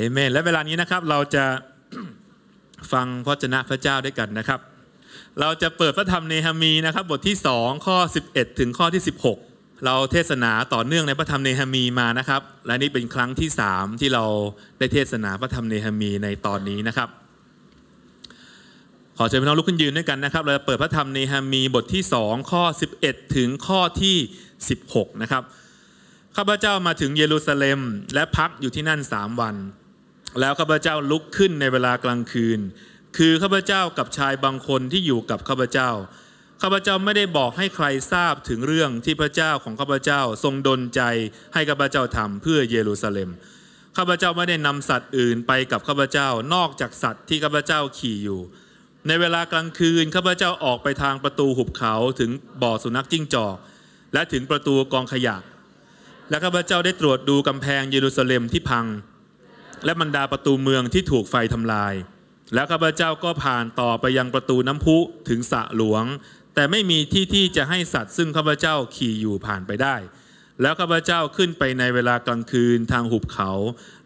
เอเมนและเวลานี้นะครับเราจะฟังพระชนะพระเจ้าด้วยกันนะครับ เราจะเปิดพระธรรมเนหามีนะครับบทที่ 2 ข้อ 11 ถึงข้อที่ 16 เราเทศนาต่อเนื่องในพระธรรมเนหามีมานะครับ และนี่เป็นครั้งที่ 3 ที่เราได้เทศนาพระธรรมเนหามีในตอนนี้นะครับ ขอเชิญพี่น้องลุกขึ้นยืนด้วยกันนะครับ เราจะเปิดพระธรรมเนหามีบทที่ 2 ข้อ 11 ถึงข้อที่16นะครับข้าพเจ้ามาถึงเยรูซาเล็ม และพักอยู่ที่นั่น 3 วันแล้วข้าพเจ้าลุกขึ้นในเวลากลางคืน คือข้าพเจ้ากับชายบางคนที่อยู่กับข้าพเจ้าข้าพเจ้าไม่ได้บอกให้ใครทราบถึงเรื่องที่พระเจ้าของข้าพเจ้าทรงดลใจให้ข้าพเจ้าทำเพื่อเยรูซาเล็มข้าพเจ้าไม่ได้นำสัตว์อื่นไปกับข้าพเจ้า นอกจากสัตว์ ที่ข้าพเจ้าขี่อยู่ ในเวลากลางคืนข้าพเจ้าออกไปทางประตูหุบเขาถึงบ่อสุนัขจิ้งจอกและถึงประตูกองขยะ และข้าพเจ้าได้ตรวจดูกำแพงเยรูซาเล็มที่พังและบรรดาประตูเมืองที่ถูกไฟทำลาย แล้วข้าพเจ้าก็ผ่านต่อไปยังประตูน้ำพุถึงสะหลวง แต่ไม่มีที่ที่จะให้สัตว์ซึ่งข้าพเจ้าขี่อยู่ผ่านไปได้ แล้วข้าพเจ้าขึ้นไปในเวลากลางคืนทางหุบเขา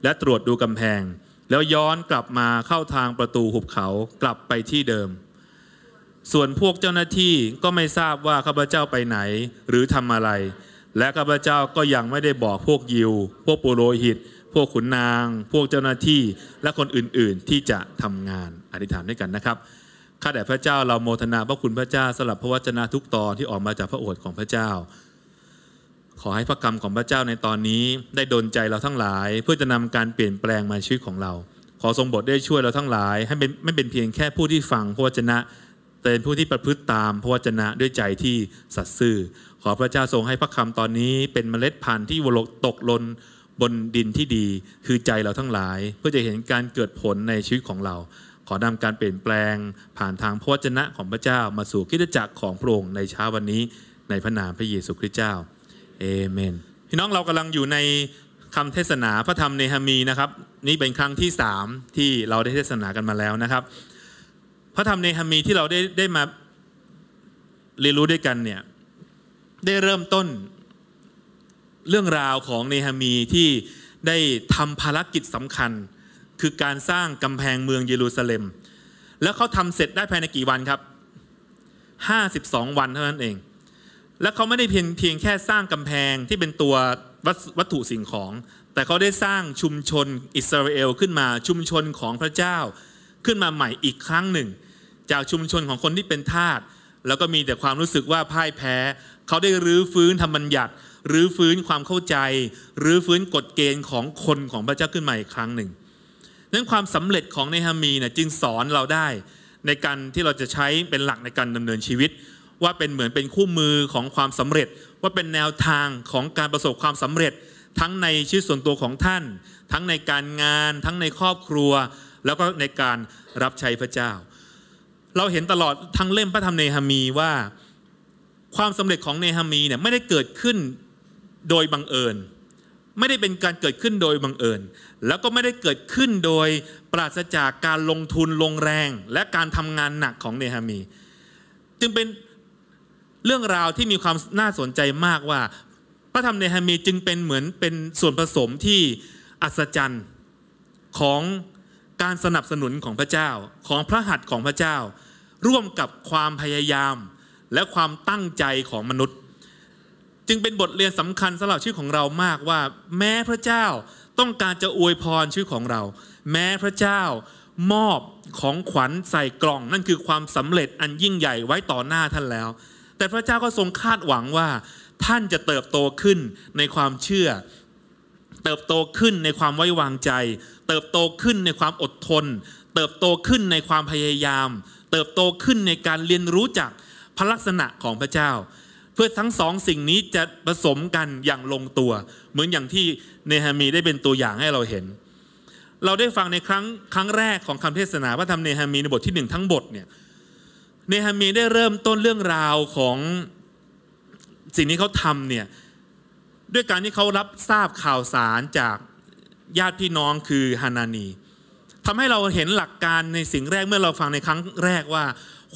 และตรวจดูกำแพง แล้วย้อนกลับมาเข้าทางประตูหุบเขากลับไปที่เดิม ส่วนพวกเจ้าหน้าที่ก็ไม่ทราบว่าข้าพเจ้าไปไหนหรือทำอะไร และข้าพเจ้าก็ยังไม่ได้บอกพวกยิว พวกปุโรหิตพวกขุนนาง พวกเจ้าหน้าที่ และคนอื่นๆ ที่จะทำงานอธิษฐานด้วยกันนะครับ ข้าแต่พระเจ้า เราโมทนาพระคุณพระเจ้าสำหรับพระวจนะทุกตอนที่ออกมาจากพระโอษฐ์ของพระเจ้า ขอให้พระกรรมของพระเจ้าในตอนนี้ ได้ดลใจเราทั้งหลายเพื่อจะนำการเปลี่ยนแปลงมาชีวิตของเรา ขอทรงบทได้ช่วยเราทั้งหลายให้เป็นไม่เป็นเพียงแค่ผู้ที่ฟังพระวจนะ แต่เป็นผู้ที่ประพฤติตามพระวจนะด้วยใจที่สัตย์ซื่อ ขอพระเจ้าทรงให้พระคำตอนนี้ เป็นเมล็ดพันธุ์ที่วลตกลนบนดินที่ดีคือใจเราทั้งหลาย เพื่อ จะเห็นการเกิดผลใน ชีวิต ของเรา ขอนำการเปลี่ยนแปลง ผ่านทางพระวจนะของพระเจ้ามาสู่คิดจักรของ พระองค์ในเช้าวันนี้ ในพระนามพระเยซูคริสต์เจ้าเอเมน พี่น้องเรากำลังอยู่ในคำเทศนา พระธรรมเนหามีนะครับนี่เป็นครั้งที่สามที่เราได้เทศนากันมาแล้วนะครับ พระธรรมเนหามีที่เราได้ได้มาเรียนรู้ด้วยกันเนี่ยได้เริ่มต้นเรื่องราวของเนหามีที่ได้ทำภารกิจสำคัญ คือการสร้างกำแพงเมืองเยรูซาเล็ม แล้วเขาทำเสร็จได้ภายในกี่วันครับ 52 วันเท่านั้นเอง และเขาไม่ได้เพียงเพียงแค่สร้างกำแพงที่เป็นตัววัตถุสิ่งของ แต่เขาได้สร้างชุมชนอิสราเอลขึ้นมาชุมชนของพระเจ้า ขึ้นมาใหม่อีกครั้งหนึ่ง จากชุมชนของคนที่เป็นทาสแล้วก็มีแต่ความรู้สึกว่าพ่ายแพ้เขาได้รื้อฟื้นธรรมบัญญัติหรือฟื้นความเข้าใจ หรือฟื้นกฎเกณฑ์ของคนของพระเจ้าขึ้นมาอีกครั้งหนึ่งนั้นความสำเร็จของเนฮามีเนี่ยจึงสอนเราได้ในการที่เราจะใช้เป็นหลักในการดำเนินชีวิต ว่าเป็นเหมือนเป็นคู่มือของความสำเร็จว่าเป็นแนวทางของการประสบความสำเร็จทั้งในชีวิตส่วนตัวของท่าน ทั้งในการงานทั้งในครอบครัวแล้วก็ในการรับใช้พระเจ้า เราเห็นตลอดทั้งเล่มพระธรรมเนฮามีว่าความสำเร็จของเนฮามีเนี่ยไม่ได้เกิดขึ้นโดย บังเอิญไม่ได้เป็นการเกิดขึ้นโดยบังเอิญ แล้วก็ไม่ได้เกิดขึ้นโดยปราศจากการลงทุนลงแรงและการทำงานหนักของเนฮามี จึงเป็นเรื่องราวที่มีความน่าสนใจมากว่าพระธรรมเนฮามีจึงเป็นเหมือนเป็นส่วนผสมที่อัศจรรย์ของการสนับสนุนของพระเจ้าของพระหัตถ์ของพระเจ้า ร่วมกับความพยายามและความตั้งใจของมนุษย์จึงเป็นบทเรียนสำคัญสำหรับชื่อของเรามากว่า แม้พระเจ้าต้องการจะอวยพรชื่อของเรา แม้พระเจ้ามอบของขวัญใส่กล่องนั่นคือความสำเร็จอันยิ่งใหญ่ไว้ต่อหน้าท่านแล้ว แต่พระเจ้าก็ทรงคาดหวังว่า ท่านจะเติบโตขึ้นในความเชื่อ เติบโตขึ้นในความไว้วางใจ เติบโตขึ้นในความอดทน เติบโตขึ้นในความพยายาม เติบโตขึ้นในการเรียนรู้จากพระลักษณะของพระเจ้าเพื่อทั้งสองสิ่งนี้จะผสมกันอย่างลงตัว เหมือนอย่างที่เนหามีได้เป็นตัวอย่างให้เราเห็น เราได้ฟังในครั้งครั้งแรกของคำเทศนาพระธรรมเนหามีในบทที่หนึ่งทั้งบทเนี่ยเนหามีได้เริ่มต้นเรื่องราวของสิ่งที่เขาทำเนี่ยด้วยการที่เขารับทราบข่าวสารจากญาติพี่น้องคือฮานานีทำให้เราเห็นหลักการในสิ่งแรกเมื่อเราฟังในครั้งแรกว่า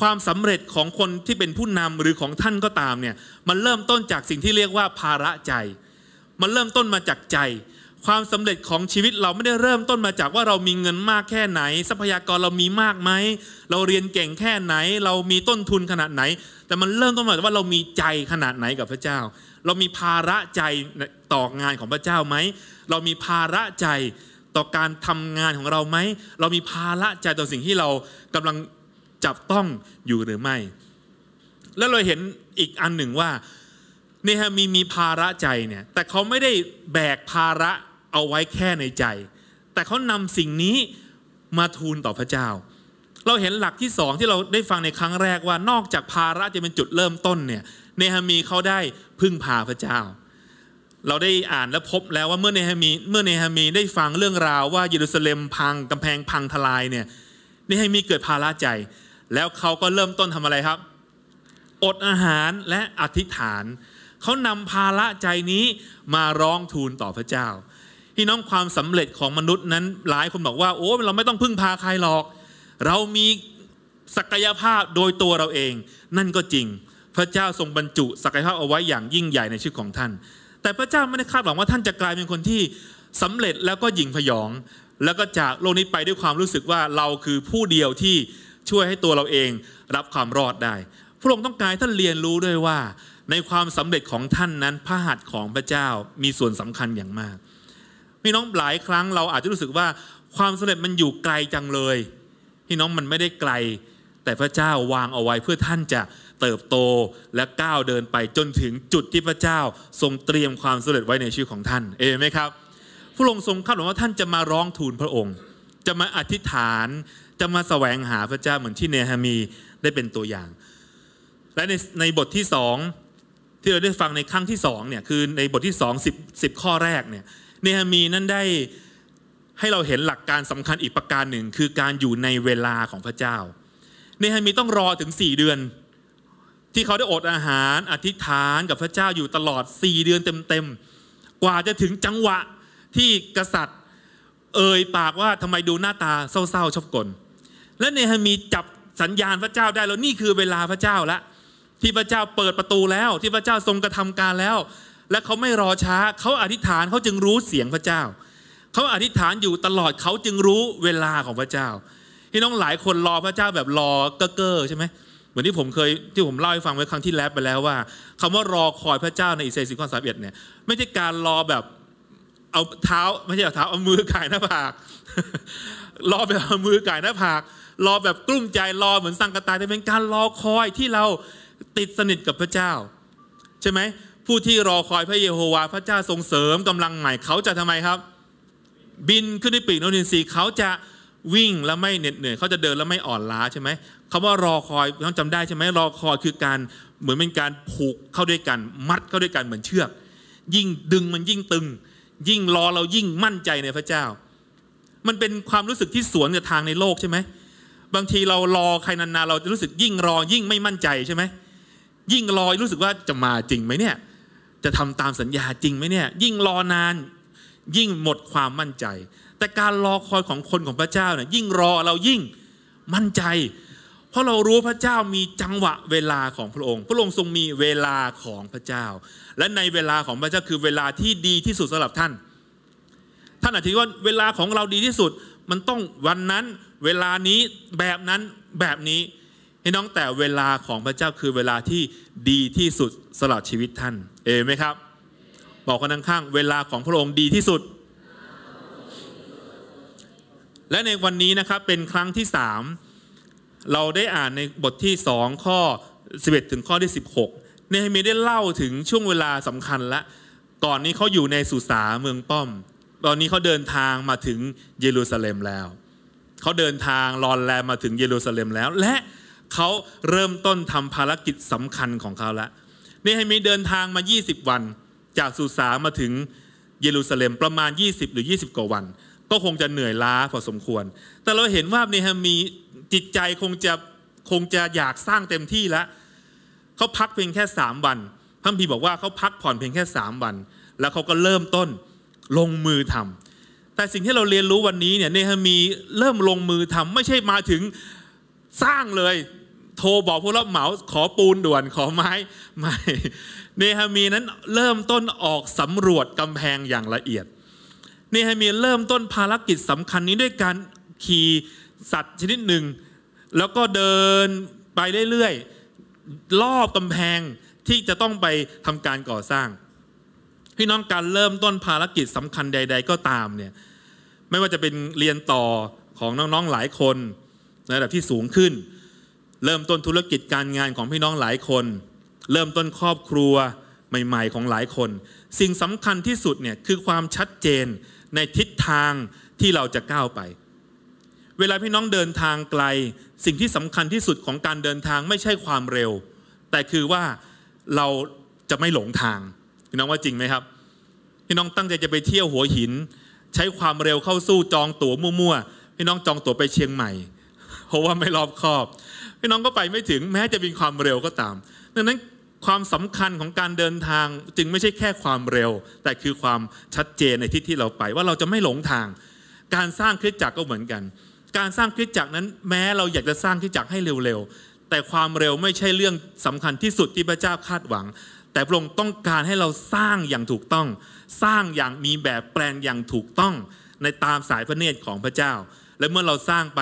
ความสำเร็จของคนที่เป็นผู้นำหรือของท่านก็ตามเนี่ยมันเริ่มต้นจากสิ่งที่เรียกว่าภาระใจ มันเริ่มต้นมาจากใจ ความสำเร็จของชีวิตเราไม่ได้เริ่มต้นมาจากว่าเรามีเงินมากแค่ไหน ทรัพยากรเรามีมากไหมเราเรียนเก่งแค่ไหน เรามีต้นทุนขนาดไหน แต่มันเริ่มต้นมาจากว่า เรามีใจขนาดไหนกับพระเจ้า เรามีภาระใจต่องานของพระเจ้าไหมเรามีภาระใจต่อการทำงานของเราไหมเรามีภาระใจต่อสิ่งที่เรากำลังจับต้องอยู่หรือไม่ แล้ว เราเห็นอีกอันหนึ่งว่า เนฮามีมีภาระใจเนี่ย แต่เขาไม่ได้ แบกภาระเอาไว้แค่ในใจ แต่เขานำสิ่งนี้มาทูลต่อพระเจ้า เราเห็นหลักที่สองที่เราได้ฟังในครั้งแรกว่านอกจากภาระ จะ เป็น จุดเริ่มต้นเนี่ย เนฮามีเขาได้พึ่งพาพระเจ้า เราได้อ่านและพบแล้วว่าเมื่อเนฮามีเมื่อเนฮามีได้ฟังเรื่องราวว่าเยรูซาเล็มพังกำแพงพังทลายเนี่ย เนฮามีเกิดภาระใจแล้วเขาก็เริ่มต้นทำอะไรครับ อดอาหารและอธิษฐานเขานำภาระใจนี้มาร้องทูลต่อพระเจ้าพี่น้องความสำเร็จของมนุษย์นั้นหลายคนบอกว่าโอ้ เราไม่ต้องพึ่งพาใครหรอก เรามีศักยภาพโดยตัวเราเอง นั่นก็จริง พระเจ้าทรงบรรจุศักยภาพเอาไว้อย่างยิ่งใหญ่ในชีวิตของท่าน แต่พระเจ้าไม่ได้คาดหวังว่า ท่านจะกลายเป็นคนที่สำเร็จแล้วก็หยิ่งพยอง แล้วก็จากโลกนี้ไปด้วยความรู้สึกว่าเราคือผู้เดียวที่ช่วยให้ตัวเราเองรับความรอดได้ พระองค์ต้องการท่านเรียนรู้ด้วยว่า ในความสำเร็จของท่านนั้นพระหัตถ์ของพระเจ้ามีส่วนสำคัญอย่างมาก พี่น้องหลายครั้ง เราอาจจะรู้สึกว่าความสำเร็จมันอยู่ไกลจังเลย พี่น้องมันไม่ได้ไกล แต่พระเจ้าวางเอาไว้เพื่อท่านจะเติบโตและก้าวเดินไปจนถึงจุดที่พระเจ้าทรงเตรียมความสำเร็จไว้ในชีวิตของท่าน เอไหมครับพระองค์ทรงคาดหวังว่าท่านจะมาร้องทูลพระองค์ จะมาอธิษฐานจะมาแสวงหาพระเจ้าเหมือนที่เนหามีได้เป็นตัวอย่าง และในในบทที่สองที่เราได้ฟังในครั้งที่สองเนี่ยคือในบทที่สองสิบสิบข้อแรกเนี่ยเนหามีนั้นได้ให้เราเห็นหลักการสำคัญอีกประการหนึ่งคือการอยู่ในเวลาของพระเจ้า เนฮามีต้องรอถึงสี่เดือน ที่เขาได้อดอาหารอธิษฐานกับพระเจ้าอยู่ตลอดสี่เดือนเต็มๆกว่าจะถึงจังหวะที่กษัตริย์เอ่ยปากว่าทำไมดูหน้าตาเศร้าๆชอบกลและเนหมีจับสัญญาณพระเจ้าได้แล้วนี่คือเวลาพระเจ้าละที่พระเจ้าเปิดประตูแล้วที่พระเจ้าทรงกระทำการแล้ว และเขาไม่รอช้า เขาอธิษฐานเขาจึงรู้เสียงพระเจ้าเขาอธิษฐานอยู่ตลอดเขาจึงรู้เวลาของพระเจ้าที่น้องหลายคนรอพระเจ้าแบบรอเก้อเก้อใช่ไหมเหมือนที่ผมเคย ที่ผมเล่าให้ฟังไว้ครั้งที่แล้วไปแล้วว่าคำว่ารอคอยพระเจ้าในอิสยาห์สิบข้อสามเอ็ดเนี่ยไม่ใช่การรอแบบ เอาเท้าไม่ใช่เอาเท้าเอามือไก่หน้าผากรอแบบเอามือไก่หน้าผากรอแบบกลุ้มใจรอเหมือนสังกตายแต่เป็นการรอคอยที่เราติดสนิทกับพระเจ้า ใช่ไหมผู้ที่รอคอยพระเยโฮวา พระเจ้าทรงเสริมกำลังใหม่เขาจะทำไมครับ บินขึ้นในปีกนกอินทรีเขาจะวิ่งแล้วไม่เหน็ดเหนื่อยเขาจะเดินแล้วไม่อ่อนล้าใช่ไหมคาว่ารอคอยต้องจำได้ใช่ไหมรอคอยคือการเหมือนเป็นการผูกเข้าด้วยกัน มัดเข้าด้วยกันเหมือนเชือกยิ่งดึงมันยิ่งตึง ยิ่งรอเรายิ่งมั่นใจในพระเจ้า มันเป็นความรู้สึกที่สวนกับทางในโลกใช่ไหมบางที เรา รอ ใครนานๆเราจะรู้สึกยิ่งรอยิ่งไม่มั่นใจใช่ไหม ยิ่งรอรู้สึกว่าจะมาจริงไหมเนี่ยจะทำตามสัญญาจริงไหมเนี่ยยิ่งรอนานยิ่งหมดความมั่นใจ แต่การ รอ คอยของคนของพระเจ้าเนี่ยยิ่งรอเรายิ่งมั่นใจ เพราะเรารู้พระเจ้ามีจังหวะเวลาของพระองค์พระองค์ทรงมีเวลาของพระเจ้า และในเวลาของพระเจ้าคือเวลาที่ดีที่สุดสำหรับท่าน ท่านอาจจะว่าเวลาของเราดีที่สุดมันต้องวันนั้นเวลานี้แบบนั้นแบบนี้ให้น้องแต่เวลาของพระเจ้าคือเวลาที่ดีที่สุดสลับชีวิตท่าน เอเมนไหมครับ บอกกันข้างๆ เวลาของพระองค์ดีที่สุด และในวันนี้นะครับเป็นครั้งที่ 3 เราได้อ่านในบทที่2ข้อ 11 ถึงข้อที่16เนเฮเมีได้เล่าถึงช่วงเวลาสำคัญละก่อนนี้เขาอยู่ในสุสาเมืองป้อม ตอนนี้เขาเดินทางมาถึงเยรูซาเล็มแล้วเขาเดินทางลอนแลมมาถึงเยรูซาเล็มแล้วและเขาเริ่มต้นทำภารกิจสำคัญของเขาละนี่ให้มีเดินทางมา 20 วันจากสุสามาถึงเยรูซาเล็มประมาณ 20 หรือ 20 กว่าวัน ก็คงจะเหนื่อยล้าพอสมควร แต่เราเห็นว่าเนฮามีจิตใจคงจะคงจะอยากสร้างเต็มที่แล้ว เขาพักเพียงแค่ 3 วันพระพีบอกว่าเขาพักผ่อนเพียงแค่ 3 วัน แล้วเขาก็เริ่มต้นลงมือทำแต่สิ่งที่เราเรียนรู้วันนี้เนี่ยเนฮามีเริ่มลงมือทำไม่ใช่มาถึงสร้างเลยโทรบอกผู้รับเหมาขอปูน ด่วนขอไม้ ไม่เนฮามีนั้นเริ่มต้นออกสำรวจกำแพงอย่างละเอียด เนฮามีเริ่มต้นภารกิจสำคัญนี้ด้วยการขี่สัตว์ชนิดหนึ่ง แล้วก็เดินไปเรื่อยๆรอบกำแพงที่จะต้องไปทำการก่อสร้างพี่น้องการเริ่มต้นภารกิจสำคัญใด ๆ ก็ตามเนี่ยไม่ว่าจะเป็นเรียนต่อของน้องๆหลายคน ในระดับที่สูงขึ้น เริ่มต้นธุรกิจการงานของพี่น้องหลายคน เริ่มต้นครอบครัวใหม่ ๆของหลายคน สิ่งสำคัญที่สุดเนี่ยคือความชัดเจนในทิศทางที่เราจะก้าวไป เวลาพี่น้องเดินทางไกล สิ่งที่สำคัญที่สุดของการเดินทางไม่ใช่ความเร็ว แต่คือว่าเราจะไม่หลงทาง พี่น้องว่าจริงไหมครับพี่น้องตั้งใจจะไปเที่ยวหัวหินใช้ความเร็วเข้าสู้จองตั๋วมั่วๆ พี่น้องจองตั๋วไปเชียงใหม่ เพราะว่าไม่รอบคอบ พี่น้องก็ไปไม่ถึง แม้จะเป็นความเร็วก็ตามดังนั้นความสำคัญของการเดินทางจึงไม่ใช่แค่ความเร็ว แต่คือความชัดเจนในทิศที่เราไป ว่าเราจะไม่หลงทาง การสร้างคริสตจักรก็เหมือนกัน การสร้างคริสตจักรนั้นแม้เราอยากจะสร้างคริสตจักรให้เร็วๆแต่ความเร็วไม่ใช่เรื่องสำคัญที่สุดที่พระเจ้าคาดหวัง แต่พระองค์ต้องการให้เราสร้างอย่างถูกต้องสร้างอย่างมีแบบแปลนอย่างถูกต้องในตามสายพระเนตรของพระเจ้า และเมื่อเราสร้างไป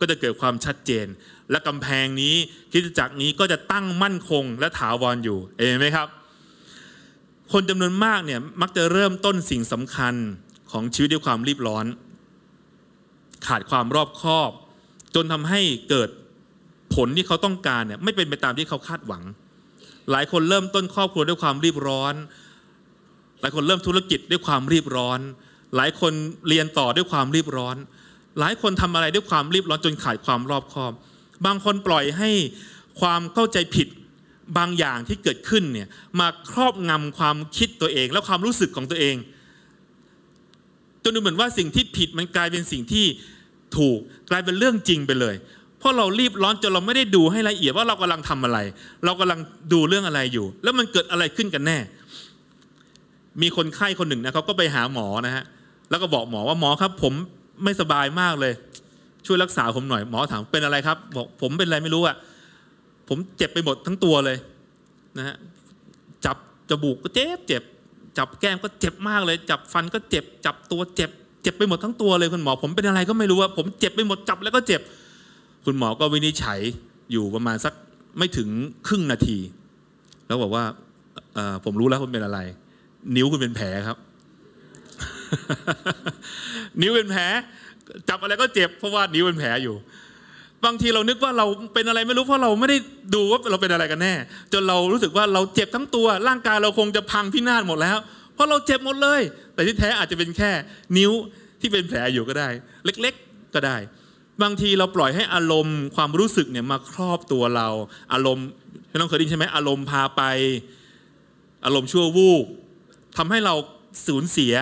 ก็จะเกิดความชัดเจน และกำแพงนี้คิดจักรนี้ก็จะตั้งมั่นคงและถาวรออยู่ เองไหมครับ คนจำนวนมากเนี่ยมักจะเริ่มต้นสิ่งสำคัญของชีวิตด้วยความรีบร้อน ขาดความรอบคอบ จนทำให้เกิดผลที่เขาต้องการเนี่ย ไม่เป็นไปตามที่เขาคาดหวัง หลายคนเริ่มต้นครอบครัวด้วยความรีบร้อนหลายคนเริ่มธุรกิจด้วยความรีบร้อน หลายคนเรียนต่อด้วยความรีบร้อน หลายคนทำอะไรด้วยความรีบร้อน จนขาดความรอบคอบ บางคนปล่อยให้ความเข้าใจผิดบางอย่างที่เกิดขึ้นเนี่ยมาครอบงำความคิดตัวเอง และความรู้สึกของตัวเอง จนดูเหมือนว่าสิ่งที่ผิดมันกลายเป็นสิ่งที่ถูกกลายเป็นเรื่องจริงไปเลย เพราะเรารีบร้อนจนเราไม่ได้ดูให้ละเอียดว่าเรากำลังทำอะไร เรากำลังดูเรื่องอะไรอยู่ แล้วมันเกิดอะไรขึ้นกันแน่มีคนไข้คนหนึ่งนะเขาก็ไปหาหมอนะฮะแล้วก็บอกหมอว่าหมอครับ ผมไม่สบายมากเลย ช่วยรักษาผมหน่อยหมอถามเป็นอะไรครับบอกผมเป็นอะไรไม่รู้อ่ะผมเจ็บไปหมดทั้งตัวเลยนะฮะจับจมูกก็เจ็บเจ็บจับแก้มก็เจ็บมากเลย จับฟันก็เจ็บ จับตัวเจ็บ เจ็บไปหมดทั้งตัวเลย คุณหมอผมเป็นอะไรก็ไม่รู้ว่าผมเจ็บไปหมดจับแล้วก็เจ็บ คุณหมอก็วินิจฉัยอยู่ประมาณสักไม่ถึงครึ่งนาที แล้วบอกว่าผมรู้แล้วผมเป็นอะไรนิ้วคุณเป็นแผลครับ นิ้วเป็นแผล จับอะไรก็เจ็บ เพราะว่านิ้วเป็นแผลอยู่ บางทีเรานึกว่าเราเป็นอะไรไม่รู้เพราะเราไม่ได้ดูว่าเราเป็นอะไรกันแน่ จนเรารู้สึกว่าเราเจ็บทั้งตัว ร่างกาย เราคงจะพังพินาศหมดแล้ว เพราะเราเจ็บหมดเลย แต่ที่แท้อาจจะเป็นแค่ นิ้วที่เป็นแผลอยู่ก็ได้ เล็กๆก็ได้ บางทีเราปล่อยให้อารมณ์ความรู้สึกเนี่ยมาครอบตัวเรา อารมณ์ไม่น้องเคยได้ินใช่ไหมอารมณ์พาไป อารมณ์ชั่ววูบทำให้เราสูญเสีย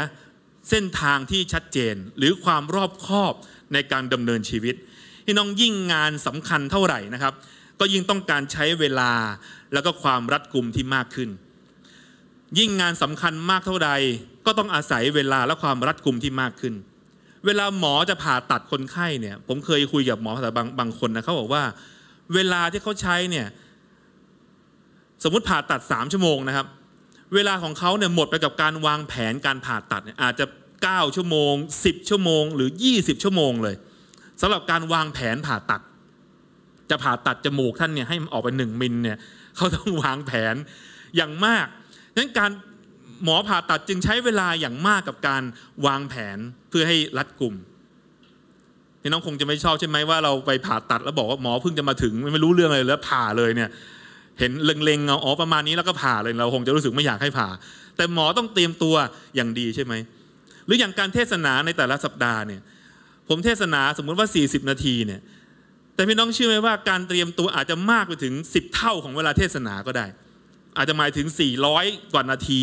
เส้นทางที่ชัดเจน หรือความรอบคอบในการดำเนินชีวิตพี่น้องยิ่งงานสำคัญเท่าไหร่นะครับ ก็ยิ่งต้องการใช้เวลาแล้วก็ความรัดกุมที่มากขึ้น ยิ่งงานสำคัญมากเท่าใด ก็ต้องอาศัยเวลาและความรัดกุมที่มากขึ้น เวลาหมอจะผ่าตัดคนไข้เนี่ย ผมเคยคุยกับหมอแต่บางบางคนนะเขาบอกว่า เวลาที่เขาใช้เนี่ย สมมติผ่าตัด3ชั่วโมงนะครับเวลาของเขาเนี่ยหมดไปกับการวางแผนการผ่าตัดอาจจะ9ชั่วโมง 10 ชั่วโมงหรือ 20 ชั่วโมงเลยสำหรับการวางแผนผ่าตัด จะผ่าตัดจมูกท่านเนี่ยให้มันออกไปหนึ่งมิลเนี่ยเขาต้องวางแผนอย่างมากดังนั้นการหมอผ่าตัดจึงใช้เวลาอย่างมากกับการวางแผนเพื่อให้รัดกลุ่มนี่น้องคงจะไม่ชอบใช่ไหมว่า เราไปผ่าตัดแล้วบอกว่าหมอเพิ่งจะมาถึงไม่รู้เรื่องอะไรแล้วผ่าเลยเนี่ยเห็นเล็งๆ เอา อ๋อ ประมาณนี้แล้วก็ผ่าเลยเราคงจะรู้สึกไม่อยากให้ผ่า แต่หมอต้องเตรียมตัวอย่างดีใช่ไหมหรืออย่างการเทศนาในแต่ละสัปดาห์เนี่ยผมเทศนาสมมุติว่า 40 นาทีเนี่ยแต่พี่น้องเชื่อไหมว่าการเตรียมตัวอาจจะมากไปถึง 10 เท่าของเวลาเทศนาก็ได้ อาจจะหมายถึง 400 กว่านาที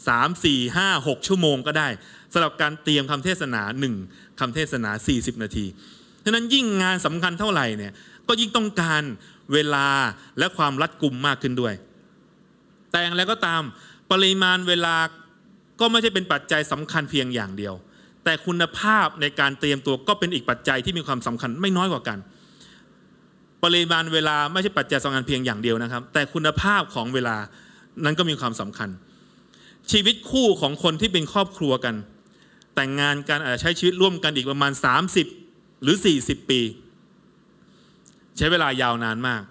3 4 5 6ชั่วโมงก็ได้สำหรับการเตรียมคำเทศนา 1คำเทศนา 40 นาทีฉะนั้นยิ่งงานสำคัญเท่าไหร่เนี่ยก็ยิ่งต้องการเวลาและความรัดกุมมากขึ้นด้วย แต่อย่างไรก็ตาม ปริมาณเวลาก็ไม่ใช่เป็นปัจจัยสำคัญเพียงอย่างเดียว แต่คุณภาพในการเตรียมตัวก็เป็นอีกปัจจัยที่มีความสำคัญไม่น้อยกว่ากัน ปริมาณเวลาไม่ใช่ปัจจัยสำคัญเพียงอย่างเดียวนะครับ แต่คุณภาพของเวลานั้นก็มีความสำคัญ ชีวิตคู่ของคนที่เป็นครอบครัวกัน แต่งงานกันอาจจะใช้ชีวิตร่วมกันอีกประมาณ30หรือ40ปีใช้เวลายาวนานมาก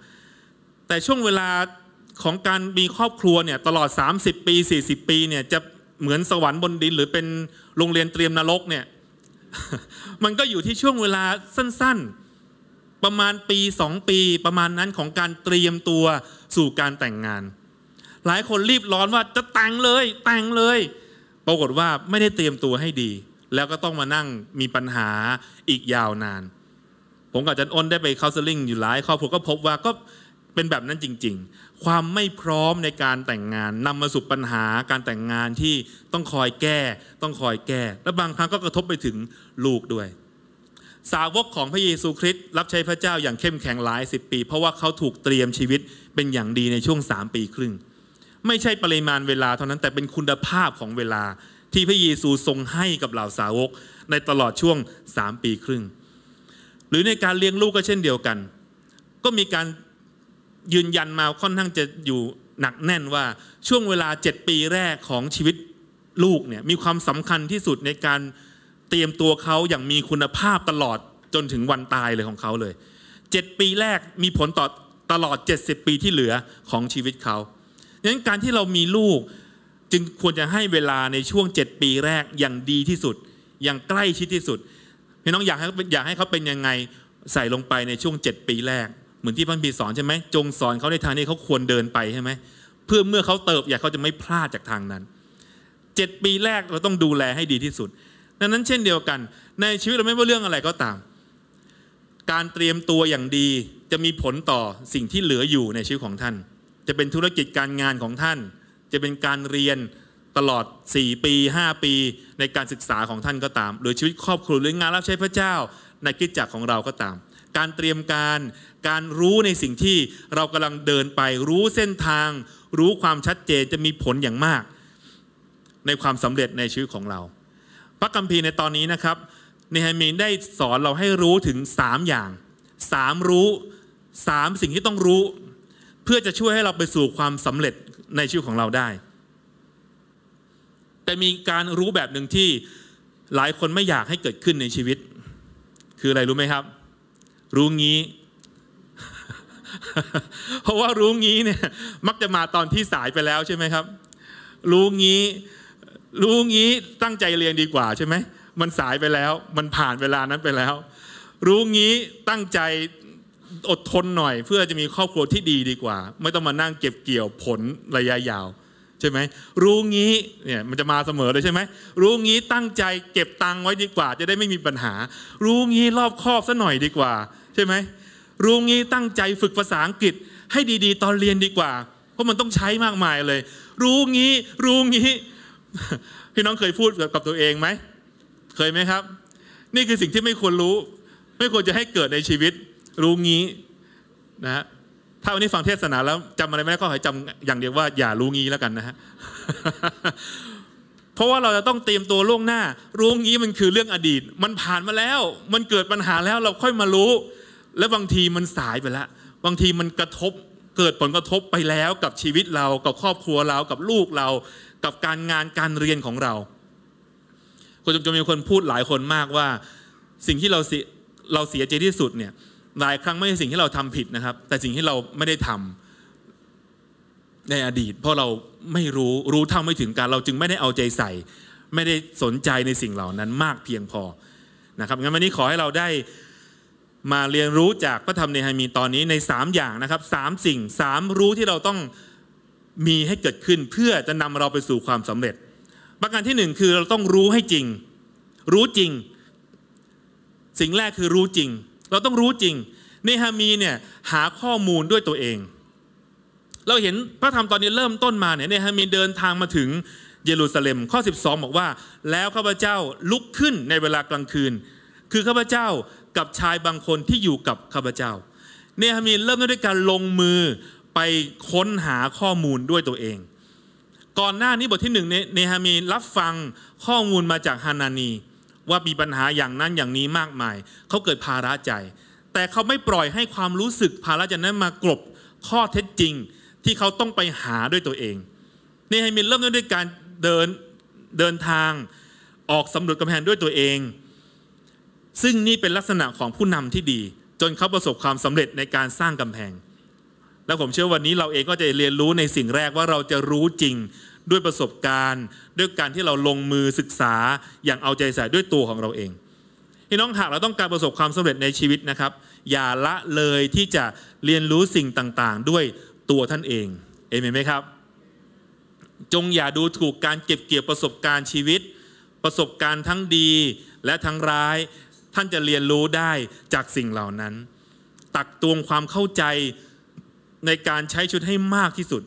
แต่ช่วงเวลาของการมีครอบครัวเนี่ยตลอด 30 ปี 40 ปีเนี่ยจะเหมือนสวรรค์บนดิน หรือเป็นโรงเรียนเตรียมนรกเนี่ยมันก็อยู่ที่ช่วงเวลาสั้นๆ ประมาณปี2ปี ประมาณนั้นของการเตรียมตัวสู่การแต่งงาน หลายคนรีบร้อนว่าจะแต่งเลยแต่งเลย ปรากฏว่าไม่ได้เตรียมตัวให้ดี แล้วก็ต้องมานั่งมีปัญหาอีกยาวนานผมกับจันอ้นได้ไปคาสเซลิ่งอยู่หลายครอบครัวก็พบว่าก็เป็นแบบนั้นจริงๆ ความไม่พร้อมในการแต่งงานนำมาสู่ปัญหาการแต่งงานที่ต้องคอยแก้ ต้องคอยแก้ และบางครั้งก็กระทบไปถึงลูกด้วย สาวกของพระเยซูคริสต์รับใช้พระเจ้าอย่างเข้มแข็งหลายสิบปี เพราะว่าเขาถูกเตรียมชีวิตเป็นอย่างดีในช่วงสามปีครึ่งไม่ใช่ปริมาณเวลาเท่านั้นแต่เป็นคุณภาพของเวลาที่พระเยซูทรงให้กับเหล่าสาวกในตลอดช่วงสามปีครึ่งหรือในการเลี้ยงลูกก็เช่นเดียวกัน ก็มีการยืนยันมาค่อนข้างจะอยู่หนักแน่นว่า ช่วงเวลา7ปีแรกของชีวิตลูกเนี่ย มีความสำคัญที่สุดในการเตรียมตัวเขาอย่างมีคุณภาพตลอดจนถึงวันตายเลยของเขาเลย7ปีแรกมีผลต่อตลอด70ปีที่เหลือของชีวิตเขาดังนั้นการที่เรามีลูกจึงควรจะให้เวลาในช่วง7ปีแรกอย่างดีที่สุด อย่างใกล้ชิดที่สุดพี่น้องอยากให้อยากให้เขาเป็นยังไงใส่ลงไปในช่วง7ปีแรก เหมือนที่พันปีสอนใช่ไหมจงสอนเขาในทางที่เขาควรเดินไปใช่ไหมเพื่อเมื่อเขาเติบอยากเขาจะไม่พลาดจากทางนั้น7ปีแรกเราต้องดูแลให้ดีที่สุดดังนั้นเช่นเดียวกัน ในชีวิตเราไม่ว่าเรื่องอะไรก็ตาม การเตรียมตัวอย่างดีจะมีผลต่อสิ่งที่เหลืออยู่ในชีวิตของท่าน จะเป็นธุรกิจการงานของท่าน จะเป็นการเรียนตลอด 4 ปี 5 ปีในการศึกษาของท่านก็ตามหรือชีวิตครอบครัวหรืองานรับใช้พระเจ้าในกิจจักรของเราก็ตาม การเตรียมการการรู้ในสิ่งที่เรากำลังเดินไปรู้เส้นทาง รู้ความชัดเจนจะมีผลอย่างมาก ในความสำเร็จในชีวิตของเรา พระคัมภีร์ในตอนนี้นะครับเนฮามีนได้สอนเราให้รู้ถึง 3 อย่าง 3 รู้ 3 สิ่งที่ต้องรู้ เพื่อจะช่วยให้เราไปสู่ความสำเร็จในชีวิตของเราได้แต่มีการรู้แบบหนึ่งที่หลายคนไม่อยากให้เกิดขึ้นในชีวิต คืออะไรรู้ไหมครับ รู้งี้ เพราะว่ารู้งี้เนี่ย มักจะมาตอนที่สายไปแล้วใช่ไหมครับ รู้งี้ รู้งี้ตั้งใจเรียนดีกว่าใช่ไหมมันสายไปแล้วมันผ่านเวลานั้นไปแล้ว รู้งี้ตั้งใจอดทนหน่อยเพื่อจะมีครอบครัวที่ดีดีกว่า ไม่ต้องมานั่งเก็บเกี่ยวผลระยะยาวใช่ไหมรู้งี้เนี่ยมันจะมาเสมอเลยใช่ไหมรู้งี้ตั้งใจเก็บตังค์ไว้ดีกว่า จะได้ไม่มีปัญหา รู้งี้รอบคอบซะหน่อยดีกว่า ใช่ไหม รู้งี้ตั้งใจฝึกภาษาอังกฤษ ให้ดีๆ ตอนเรียนดีกว่า เพราะมันต้องใช้มากมายเลย รู้งี้รู้งี้ พี่น้องเคยพูดกับตัวเองไหม เคยไหมครับ นี่คือสิ่งที่ไม่ควรรู้ ไม่ควรจะให้เกิดในชีวิต รู้งี้นะถ้าวันนี้ฟังเทศนาแล้วจำอะไรไม่ได้ก็ขอจำอย่างเดียวว่าอย่ารู้งี้แล้วกันนะฮะ เพราะว่าเราจะต้องเตรียมตัวล่วงหน้ารู้งี้มันคือเรื่องอดีต มันผ่านมาแล้วมันเกิดปัญหาแล้วเราค่อยมารู้ และบางทีมันสายไปแล้วบางทีมันกระทบเกิดผลกระทบไปแล้ว กับชีวิตเรากับครอบครัวเรากับลูกเรา กับการงานการเรียนของเราคุณจะมีคนพูดหลายคนมากว่า สิ่งที่เราเราเสียใจที่สุดเนี่ยหลายครั้งไม่ใช่สิ่งที่เราทำผิดนะครับ แต่สิ่งที่เราไม่ได้ทำในอดีต เพราะเราไม่รู้รู้เท่าไม่ถึงการเราจึงไม่ได้เอาใจใส่ ไม่ได้สนใจในสิ่งเหล่านั้น มากเพียงพอนะครับงั้นวันนี้ขอให้เราได้มาเรียนรู้จากพระธรรมเนหามีตอนนี้ใน3 อย่างนะครับมสิ่ง 3 รู้ที่เราต้องมีให้เกิดขึ้น เพื่อจะนำเราไปสู่ความสำเร็จประการที่1คือเราต้องรู้ให้จริง รู้จริง สิ่งแรกคือรู้จริงเราต้องรู้จริง เนฮามีเนี่ยหาข้อมูลด้วยตัวเอง เราเห็นพระธรรมตอนนี้เริ่มต้นมาเนี่ยเนฮามีเดินทางมาถึงเยรูซาเล็มข้อ 12 บอกว่า แล้วข้าพเจ้าลุกขึ้นในเวลากลางคืน คือข้าพเจ้ากับชายบางคนที่อยู่กับข้าพเจ้า เนฮามีเริ่มต้นด้วยการลงมือไปค้นหาข้อมูลด้วยตัวเอง ก่อนหน้านี้บทที่หนึ่งเนฮามีรับฟังข้อมูลมาจากฮานานีว่ามีปัญหาอย่างนั้นอย่างนี้มากมายเขาเกิดภาระใจ แต่เขาไม่ปล่อยให้ความรู้สึกภาระใจนั้นมากลบข้อเท็จจริง ที่เขาต้องไปหาด้วยตัวเอง นี่ให้มินเริ่มต้นด้วยการเดินเดินทาง ออกสำรวจกำแพงด้วยตัวเอง ซึ่งนี่เป็นลักษณะของผู้นำที่ดี จนเขาประสบความสำเร็จในการสร้างกำแพงและผมเชื่อวันนี้เราเองก็จะเรียนรู้ในสิ่งแรกว่าเราจะรู้จริงด้วยประสบการณ์ด้วยการที่เราลงมือศึกษาอย่างเอาใจใส่ด้วยตัวของเราเองพี่น้องหากเราต้องการประสบความสำเร็จในชีวิตนะครับ อย่าละเลยที่จะเรียนรู้สิ่งต่างๆ ด้วยตัวท่านเองเอเมนไหมครับ จงอย่าดูถูกการเก็บเกี่ยวประสบการณ์ชีวิต ประสบการณ์ทั้งดีและทั้งร้ายท่านจะเรียนรู้ได้จากสิ่งเหล่านั้น ตักตวงความเข้าใจในการใช้ชุดให้มากที่สุด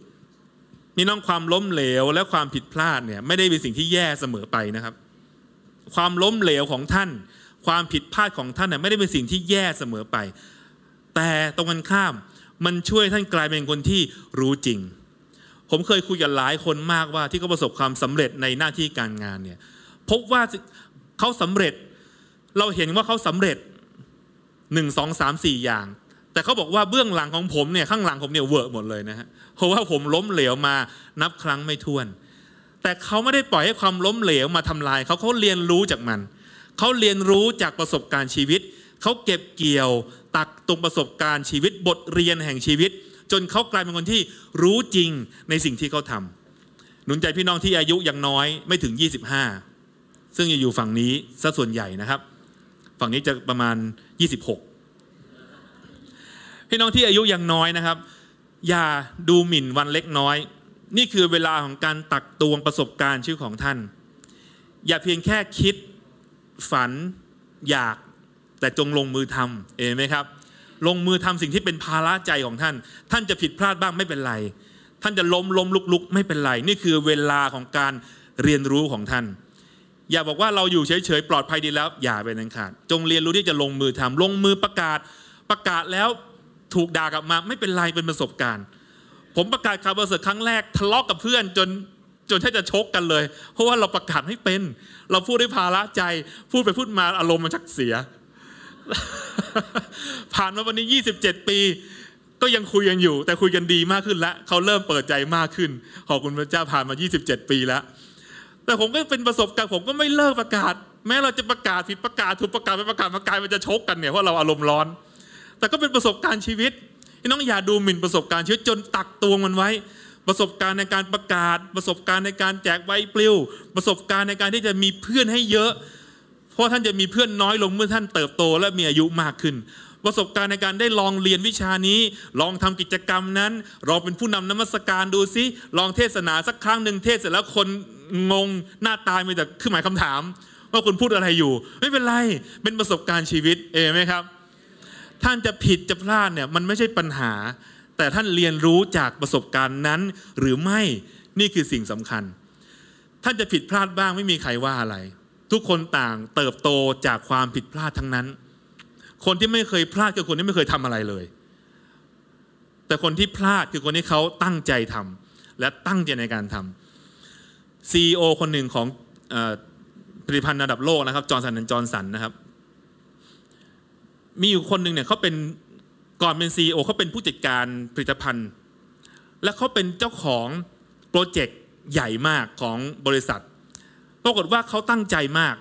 พี่น้องความล้มเหลวและความผิดพลาดเนี่ย ไม่ได้เป็นสิ่งที่แย่เสมอไปนะครับ ความล้มเหลวของท่าน ความผิดพลาดของท่านเนี่ยไม่ได้เป็นสิ่งที่แย่เสมอไป แต่ตรงกันข้ามมันช่วยท่านกลายเป็นคนที่รู้จริง ผมเคยคุยกับหลายคนมากว่าที่เขาประสบความสำเร็จในหน้าที่การงานเนี่ย พบว่าเขาสำเร็จเราเห็นว่าเขาสำเร็จหนึ่งสองสามสี่อย่างแต่เขาบอกว่า เบื้องหลังของผมเนี่ยข้างหลังผมเนี่ยเวอ์หมดเลยนะฮะเพราะว่าผมล้มเหลวมานับครั้งไม่ถ้วน แต่เขาไม่ได้ปล่อยให้ความล้มเหลวมาทำลาย เขาเขาเรียนรู้จากมัน เขาเรียนรู้จากประสบการณ์ชีวิต เขาเก็บเกี่ยวตักตรงประสบการณ์ชีวิตบทเรียนแห่งชีวิต จนเขากลายเป็นคนที่รู้จริงในสิ่งที่เขาทำ หนุนใจพี่น้องที่อายุยังน้อยไม่ถึง 25 ซึ่งอยู่ฝั่งนี้ซะส่วนใหญ่นะครับ ฝั่งนี้จะประมาณ 26พี่น้องที่อายุยังน้อยนะครับ อย่าดูหมิ่นวันเล็กน้อย นี่คือเวลาของการตักตวงประสบการณ์ชื่อของท่าน อย่าเพียงแค่คิดฝันอยาก แต่จงลงมือทำเเมนไหมครับ ลงมือทำสิ่งที่เป็นภาระใจของท่าน ท่านจะผิดพลาดบ้างไม่เป็นไร ท่านจะล้มล้มลุกลุกไม่เป็นไร นี่คือเวลาของการเรียนรู้ของท่าน อย่าบอกว่าเราอยู่เฉยๆปลอดภัยดีแล้ว อย่าไปนัังขาดจงเรียนรู้ที่จะลงมือทำลงมือประกาศประกาศแล้วถูกด่ากลับมาไม่เป็นไร เป็นประสบการณ์ ผมประกาศข่าวประเสริฐครั้งแรก ทะเลาะกกับเพื่อน จนจนแทบจะชกกันเลย เพราะว่าเราประกาศไม่เป็น เราพูดด้วยภาระใจ พูดไปพูดมาอารมณ์มันชักเสีย ผ่านมาวันนี้ 27 ปี ก็ยังคุยกันอยู่ แต่คุยกันดีมากขึ้นแล้วเขาเริ่มเปิดใจมากขึ้น ขอบคุณพระเจ้าผ่านมา 27 ปีแล้ว แต่ผมก็เป็นประสบการณ์ ผมก็ไม่เลิกประกาศ แม้เราจะประกาศผิดประกาศถูกประกาศไปประกาศมากลายมันจะชกกันเนี่ยเพราะเราอารมณ์ร้อนแต่ก็เป็นประสบการณ์ชีวิตพี่น้องอย่าดูหมิ่นประสบการณ์ชีวิต จนตักตวงมันไว้ ประสบการณ์ในการประกาศ ประสบการณ์ในการแจกใบปลิวประสบการณ์ในการที่จะมีเพื่อนให้เยอะเพราะท่านจะมีเพื่อนน้อยลงเมื่อท่านเติบโต และมีอายุมากขึ้น ประสบการณ์ในการได้ลองเรียนวิชานี้ลองทำกิจกรรมนั้นลองเป็นผู้นำนมัสการดูซิ ลองเทศนาสักครั้งหนึ่งเทศเสร็จแล้วคนงงหน้าตายมาจากขค้ือหมายคำถามว่าคุณพูดอะไรอยู่ ไม่เป็นไรเป็นประสบการณ์ชีวิตเองไหมครับท่านจะผิดจะพลาดเนี่ย มันไม่ใช่ปัญหา แต่ท่านเรียนรู้จากประสบการณ์นั้น หรือไม่นี่คือสิ่งสำคัญ ท่านจะผิดพลาดบ้างไม่มีใครว่าอะไร ทุกคนต่างเติบโตจากความผิดพลาดทั้งนั้น คนที่ไม่เคยพลาดคือคนที่ไม่เคยทำอะไรเลย แต่คนที่พลาดคือคนที่เขาตั้งใจทำและตั้งใจในการทำซีอคนหนึ่งของผลิตภัณฑ์ระดับโลกนะครับจอร์นสันจอร์นสันนะครับมีอยู่คนหนึ่งเนี่ยเขาเป็นก่อนเป็นซีอเขาเป็นผู้จัดการผลิตภัณฑ์ และเขาเป็นเจ้าของโปรเจกต์ ใหญ่มากของบริษัทปรากฏว่าเขาตั้งใจมาก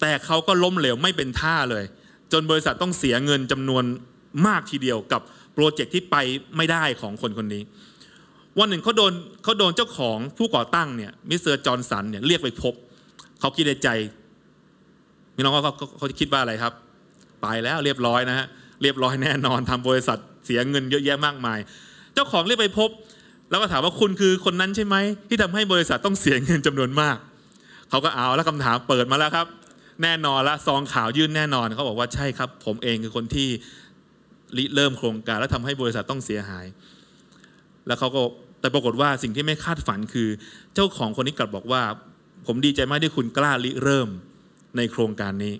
แต่เขาก็ล้มเหลวไม่เป็นท่าเลย จนบริษัทต้องเสียเงินจำนวนมากทีเดียวกับโปรเจกต์ที่ไปไม่ได้ของคนคนนี้ วันหนึ่งเขาโดนเขาโดนเจ้าของผู้ก่อตั้งเนี่ยมิสเตอร์จอห์นสันเนี่ยเรียกไปพบเขาคิดในใจมีน้องเขาเขาคิดว่าอะไรครับไปแล้วเรียบร้อยนะฮะเรียบร้อยแน่นอนทำบริษัทเสียเงินเยอะแยะมากมาย เจ้าของเรียกไปพบ แล้วก็ถามว่าคุณคือคนนั้นใช่ไหม ที่ทำให้บริษัทต้องเสียเงินจำนวนมาก เขาก็เอาแล้วคำถามเปิดมาแล้วครับ แน่นอนละซองข่าวยื่นแน่นอนเขาบอกว่าใช่ครับผมเองคือคนที่ ริเริ่มโครงการ และทำให้บริษัทต้องเสียหาย แล้วเขาก็แต่ปรากฏว่าสิ่งที่ไม่คาดฝันคือเจ้าของคนนี้กลับบอกว่า ผมดีใจมากที่คุณกล้าริเริ่มในโครงการนี้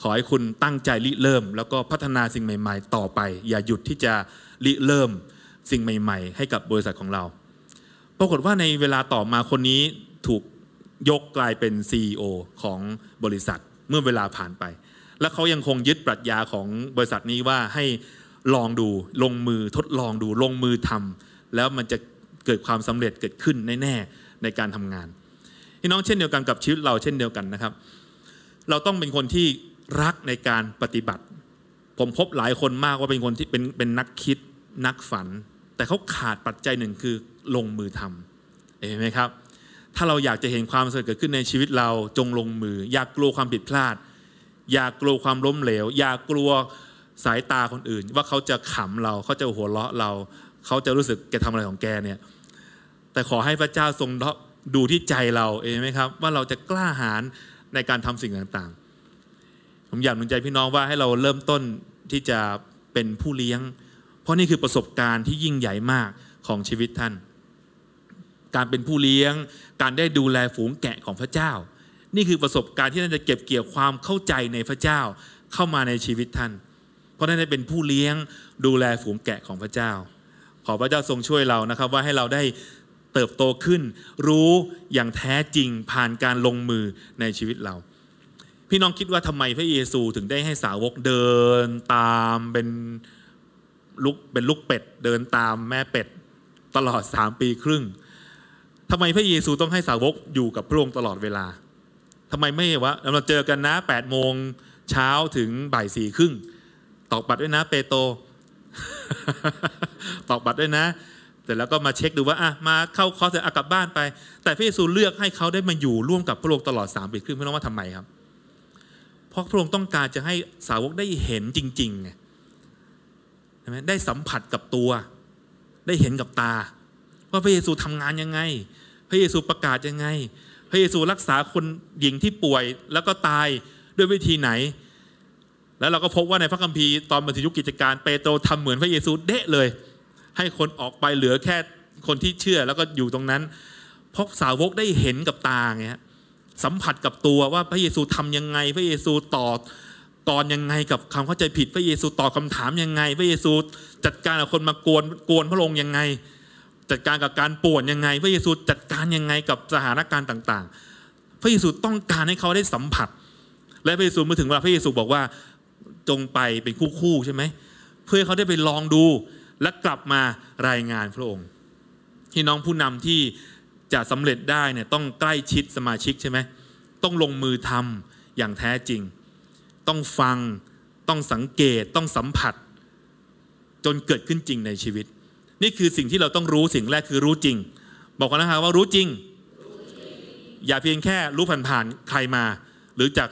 ขอให้คุณตั้งใจริเริ่ม แล้วก็พัฒนาสิ่งใหม่ๆต่อไป อย่าหยุดที่จะ ริเริ่มสิ่งใหม่ๆให้กับบริษัทของเรา ปรากฏว่าในเวลาต่อมาคนนี้ถูกยกกลายเป็น CEO ของบริษัทเมื่อเวลาผ่านไป และเขายังคงยึดปรัชญาของบริษัทนี้ว่าให้ลองดูลงมือทดลองดูลงมือทำแล้วมันจะเกิดความสำเร็จเกิดขึ้นแน่ๆ ในการทำงานพี่น้องเช่นเดียวกันกับชีวิต เราเช่นเดียวกันนะครับ เราต้องเป็นคนที่รักในการปฏิบัติ ผมพบหลายคนมากว่าเป็นคนที่เป็นเป็นนักคิดนักฝัน แต่เขาขาดปัจจัยหนึ่งคือลงมือทำเห็นไหมครับ ถ้าเราอยากจะเห็นความสำเร็จเกิดขึ้นในชีวิตเรา จงลงมือ อย่ากกลัวความผิดพลาด อย่ากกลัวความล้มเหลวอย่ากลัวสายตาคนอื่น ว่าเขาจะขำเราเขาจะหัวเราะเรา เขาจะรู้สึกแกทำอะไรของแกเนี่ยแต่ขอให้พระเจ้าทรงดูที่ใจเราเองไหมครับว่าเราจะกล้าหาญในการทำสิ่งต่างๆผมอยากหนุนใจพี่น้องว่าให้เราเริ่มต้นที่จะเป็นผู้เลี้ยง เพราะนี่คือประสบการณ์ที่ยิ่งใหญ่มากของชีวิตท่าน การเป็นผู้เลี้ยง การได้ดูแลฝูงแกะของพระเจ้า นี่คือประสบการณ์ที่ท่านจะเก็บเกี่ยวความเข้าใจในพระเจ้าเข้ามาในชีวิตท่าน เพราะท่านได้เป็นผู้เลี้ยงดูแลฝูงแกะของพระเจ้า ขอพระเจ้าทรงช่วยเรานะครับว่าให้เราได้เติบโตขึ้น รู้อย่างแท้จริงผ่านการลงมือในชีวิตเราพี่น้องคิดว่าทำไมพระเยซูถึงได้ให้สาวกเดินตามเป็นลูกเป็นลูกเป็ดเดินตามแม่เป็ดตลอดสามปีครึ่ง ทำไมพระเยซูต้องให้สาวกอยู่กับพระองค์ตลอดเวลา ทำไมไม่ว่าเราเจอกันนะแปดโมงเช้าถึงบ่ายสี่ครึ่งตอกบัตรด้วยนะ เปโตตอกบัตรด้วยนะ แต่แล้วก็มาเช็คดูว่าอ่ะมาเข้าคอร์สเสร็จกลับบ้านไป แต่พระเยซูเลือกให้เขาได้มาอยู่ร่วมกับพระองค์ตลอดสามปีครึ่งไม่รู้ว่าทำไมครับเพราะพระองค์ต้องการจะให้สาวกได้เห็นจริงๆใช่ไหมได้สัมผัสกับตัว ได้เห็นกับตา ว่าพระเยซูทำงานยังไง พระเยซูประกาศยังไง พระเยซูรักษาคนหญิงที่ป่วยแล้วก็ตายด้วยวิธีไหน แล้วเราก็พบว่าในพระคัมภีร์ตอนบรรทุยุกิจการเปโตรทาเหมือนพระเยซูเดะเลย ให้คนออกไปเหลือแค่คนที่เชื่อแล้วก็อยู่ตรงนั้นเพราะสาวกได้เห็นกับตาไงฮะสัมผัสกับตัวว่าพระเยซูทํำยังไง พระเยซูตอบตอนยังไงกับคำเข้าใจผิดพระเยซูตอบคาถามยังไงพระเยซูจัดการกับคนมากวนกวนพระองค์ยังไง จัดการกับการป่วนยังไง พระเยซูจัดการยังไงกับสถานการณ์ต่าง ๆ พระเยซูต้องการให้เขาได้สัมผัส และพระเยซูมาถึงเวลาพระเยซูบอกว่าจงไปเป็นคู่คู่ใช่ไหมเพื่อเขาได้ไปลองดูและกลับมารายงานพระองค์ที่น้องผู้นำที่จะสำเร็จได้เนี่ยต้องใกล้ชิดสมาชิกใช่ไหมต้องลงมือทำอย่างแท้จริง ต้องฟังต้องสังเกตต้องสัมผัส จนเกิดขึ้นจริงในชีวิต นี่คือสิ่งที่เราต้องรู้สิ่งแรกคือรู้จริง บอกกันนะครับว่ารู้จริง อย่าเพียงแค่รู้ผ่านๆใครมา หรือจาก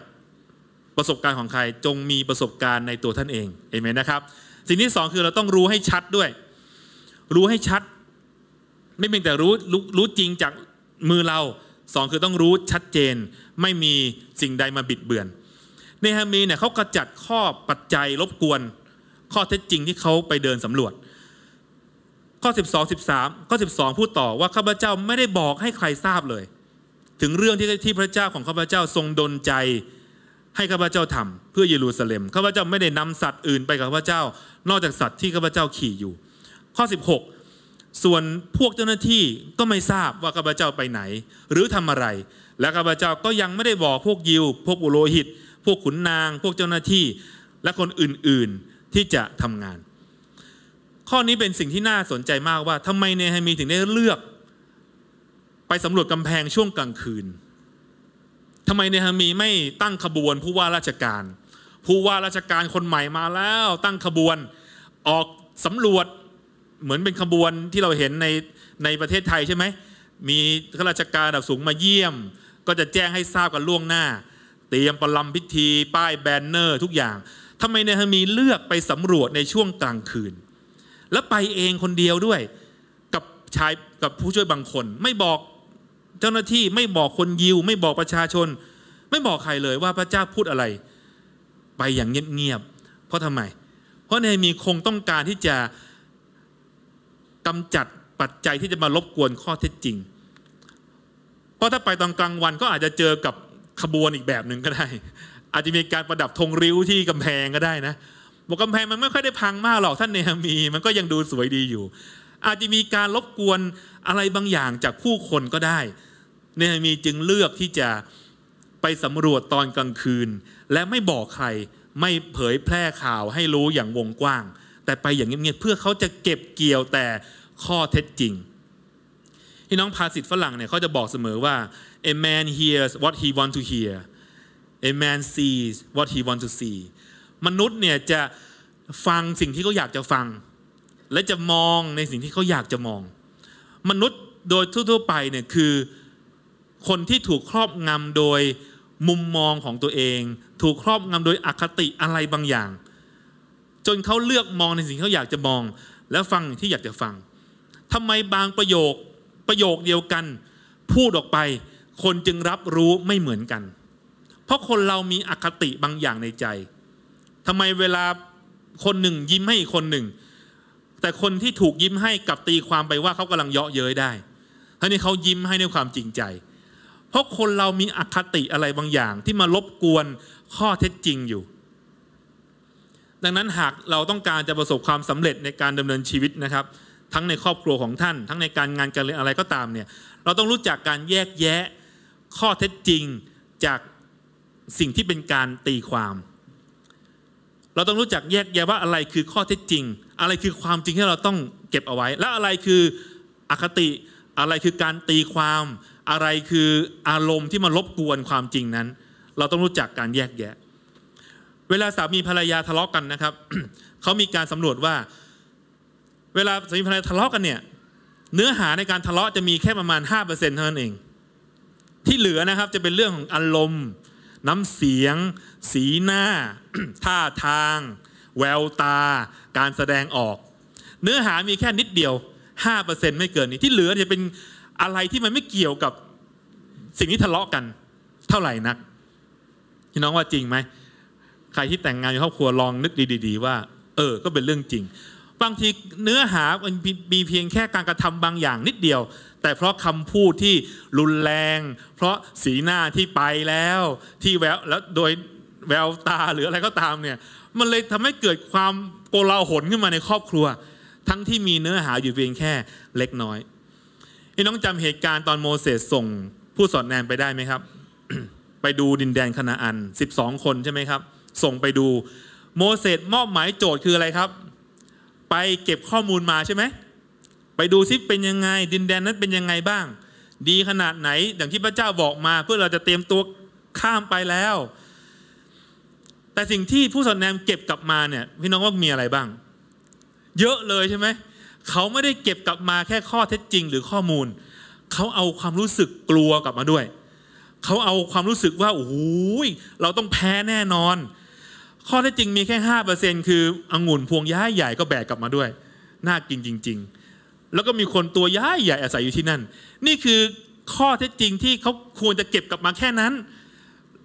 ประสบการณ์ของใคร จงมีประสบการณ์ในตัวท่านเองเอเมนนะครับ สิ่งที่สองคือเราต้องรู้ให้ชัดด้วย รู้ให้ชัดไม่เพียงแต่รู้รู้จริงจากมือเราสองคือต้องรู้ชัดเจนไม่มีสิ่งใดมาบิดเบือนเนฮามีเนี่ยเขากระจัดข้อปัจจัยรบกวน ข้อเท็จจริงที่เขาไปเดินสำรวจ ข้อ 12 13 ข้อ 12พูดต่อว่าข้าพเจ้าไม่ได้บอกให้ใครทราบเลย ถึงเรื่องที่ที่พระเจ้าของข้าพเจ้าทรงดลใจให้ข้าพเจ้าทำเพื่อเยรูซาเล็มข้าพเจ้าไม่ได้นำสัตว์อื่นไปกับข้าพเจ้า นอกจากสัตว์ที่ข้าพเจ้าขี่อยู่ ข้อ 16ส่วนพวกเจ้าหน้าที่ก็ไม่ทราบว่าข้าพเจ้าไปไหน หรือทำอะไร และข้าพเจ้าก็ยังไม่ได้บอกพวกยิว พวกอุโรหิต พวกขุนนาง พวกเจ้าหน้าที่ และคนอื่นๆ ที่จะทำงาน ข้อนี้เป็นสิ่งที่น่าสนใจมากว่า ทำไมเนฮามีถึงได้เลือก ไปสำรวจกำแพงช่วงกลางคืนทำไมเนฮามีไม่ตั้งขบวนผู้ว่าราชการ ผู้ว่าราชการคนใหม่มาแล้ว ตั้งขบวนออกสำรวจเหมือนเป็นขบวนที่เราเห็นในในประเทศไทยใช่ไหม มีข้าราชการระดับสูงมาเยี่ยม ก็จะแจ้งให้ทราบกันล่วงหน้า เตรียมประลำพิธี ป้ายแบนเนอร์ทุกอย่าง ทำไมเนฮามีเลือกไปสำรวจในช่วงกลางคืน แล้วไปเองคนเดียวด้วยกับชายกับผู้ช่วยบางคน ไม่บอกเจ้าหน้าที่ไม่บอกคนยิว ไม่บอกประชาชน ไม่บอกใครเลยว่าพระเจ้าพูดอะไร ไปอย่างเงียบๆ เพราะทำไม เพราะเนฮมีคงต้องการที่จะกำจัดปัจจัยที่จะมารบกวนข้อเท็จจริง เพราะถ้าไปตอนกลางวันก็อาจจะเจอกับขบวนอีกแบบหนึ่งก็ได้ อาจจะมีการประดับธงริ้วที่กำแพงก็ได้นะบอกกำแพงมันไม่ค่อยได้พังมากหรอกท่านเนามี มันก็ยังดูสวยดีอยู่ อาจจะมีการรบกวนอะไรบางอย่างจากผู้คนก็ได้ เนามีจึงเลือกที่จะไปสำรวจตอนกลางคืน และไม่บอกใครไม่เผยแพร่ข่าวให้รู้อย่างวงกว้างแต่ไปอย่างเงียบๆเพื่อเขาจะเก็บเกี่ยวแต่ข้อเท็จจริงพี่น้องภาษิตฝรั่งเนี่ยเขาจะบอกเสมอว่า a man hears what he want to hear a man sees what he want to see มนุษย์เนี่ยจะฟังสิ่งที่เขาอยากจะฟัง และจะมองในสิ่งที่เขาอยากจะมอง มนุษย์โดยทั่วๆไปเนี่ยคือ คนที่ถูกครอบงำโดยมุมมองของตัวเอง ถูกครอบงำโดยอคติอะไรบางอย่างจนเขาเลือกมองในสิ่งที่เขาอยากจะมอง และฟังที่อยากจะฟัง ทำไมบางประโยคประโยคเดียวกัน พูดออกไปคนจึงรับรู้ไม่เหมือนกัน เพราะคนเรามีอคติบางอย่างในใจ ทำไมเวลาคนหนึ่งยิ้มให้อีกคนหนึ่ง แต่คนที่ถูกยิ้มให้กับตีความไปว่าเขากำลังเยาะเย้ยได้ทั้งนี้เขายิ้มให้ในความจริงใจ เพราะคนเรามีอคติอะไรบางอย่าง ที่มาลบกวนข้อเท็จจริงอยู่ดังนั้นหากเราต้องการจะประสบความสำเร็จในการดำเนินชีวิตนะครับ ทั้งในครอบครัวของท่าน ทั้งในการงานการเรียนอะไรก็ตามเนี่ยเราต้องรู้จักการแยกแยะข้อเท็จจริงจากสิ่งที่เป็นการตีความ เราต้องรู้จักแยกแยะว่าอะไรคือข้อเท็จจริง อะไรคือความจริงที่เราต้องเก็บเอาไว้ และอะไรคืออคติอะไรคือการตีความ อะไรคืออารมณ์ที่มารบกวนความจริงนั้น เราต้องรู้จักการแยกแยะเวลา สามีภรรยาทะเลาะกกันนะครับ เขามีการสำรวจว่า เวลาสามีภรรยาทะเลาะกกันเนี่ย เนื้อหาในการทะเลาะจะมีแค่ประมาณ5%เปอร์เซ็นท่านั้นเอง ที่เหลือนะครับ จะเป็นเรื่องของอารมณ์ น้ำเสียง สีหน้า ท่าทาง แววตา การแสดงออก เนื้อหามีแค่นิดเดียว5%ไม่เกินนี้ที่เหลือ จะเป็นอะไรที่มันไม่เกี่ยวกับสิ่งที่ทะเลาะกกัน เท่าไหร่นักพี่น้องว่าจริงไหมใครที่แต่งงานอยู่ครอบครัวลองนึกดีๆว่า เออก็เป็นเรื่องจริง บางทีเนื้อหามันมีเพียงแค่การกระทำบางอย่างนิดเดียว แต่เพราะคำพูดที่รุนแรง เพราะสีหน้าที่ไปแล้วที่แววแล้วโดยแววตาหรืออะไรก็ตามเนี่ยมันเลยทำให้เกิดความโกลาหลขึ้นมาในครอบครัว ทั้งที่มีเนื้อหาอยู่เพียงแค่เล็กน้อยนี่น้องจำเหตุการณ์ตอนโมเสสส่งผู้สอนแนนไปได้ไหมครับ ไปดูดินแดนคณาอัน12 คนใช่ไหมครับส่งไปดูโมเสสมอบหมายโจทย์คืออะไรครับ ไปเก็บข้อมูลมาใช่ไหมไปดูซิเป็นยังไง ดินแดนนั้นเป็นยังไงบ้าง ดีขนาดไหนอย่างที่พระเจ้าบอกมาเพื่อเราจะเตรียมตัวข้ามไปแล้ว แต่สิ่งที่ผู้สอนแนมเก็บกลับมาเนี่ยพี่น้องว่ามีอะไรบ้าง เยอะเลยใช่ไหมเขาไม่ได้เก็บกลับมาแค่ข้อเท็จจริง หรือข้อมูล เขาเอาความรู้สึกกลัวกลับมาด้วย เขาเอาความรู้สึกว่าโอ้โหเราต้องแพ้แน่นอนข้อที่จริงมีแค่ 5%คือองุ่นพวงย้ายใหญ่ก็แบกกลับมาด้วย น่ากินจริงๆแล้วก็มีคนตัวย้ายใหญ่อาศัยอยู่ที่นั่นนี่คือข้อแท้จจริงที่เขาควรจะเก็บกลับมาแค่นั้น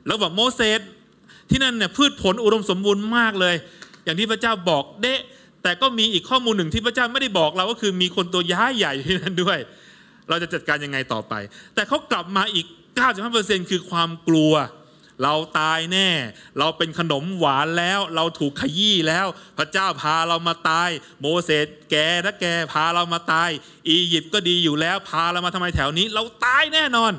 แล้วบอกโมเสสที่นั่นเนี่ยพืชผลอุดมสมบูรณ์มากเลย อย่างที่พระเจ้าบอกเดะแต่ก็มีอีกข้อมูลหนึ่งที่พระเจ้าไม่ได้บอกเราก็คือมีคนตัวย้ายใหญ่ที่นั่นด้วย เราจะจัดการยังไงต่อไป แต่เขากลับมาอีก 95%คือความกลัวเราตายแน่ เราเป็นขนมหวานแล้ว เราถูกขยี้แล้ว พระเจ้าพา เรามาตาย โมเสสแกและแกพาเรามาตาย อียิปต์ก็ดีอยู่แล้ว พาเรามาทำไมแถวนี้ เราตายแน่นอน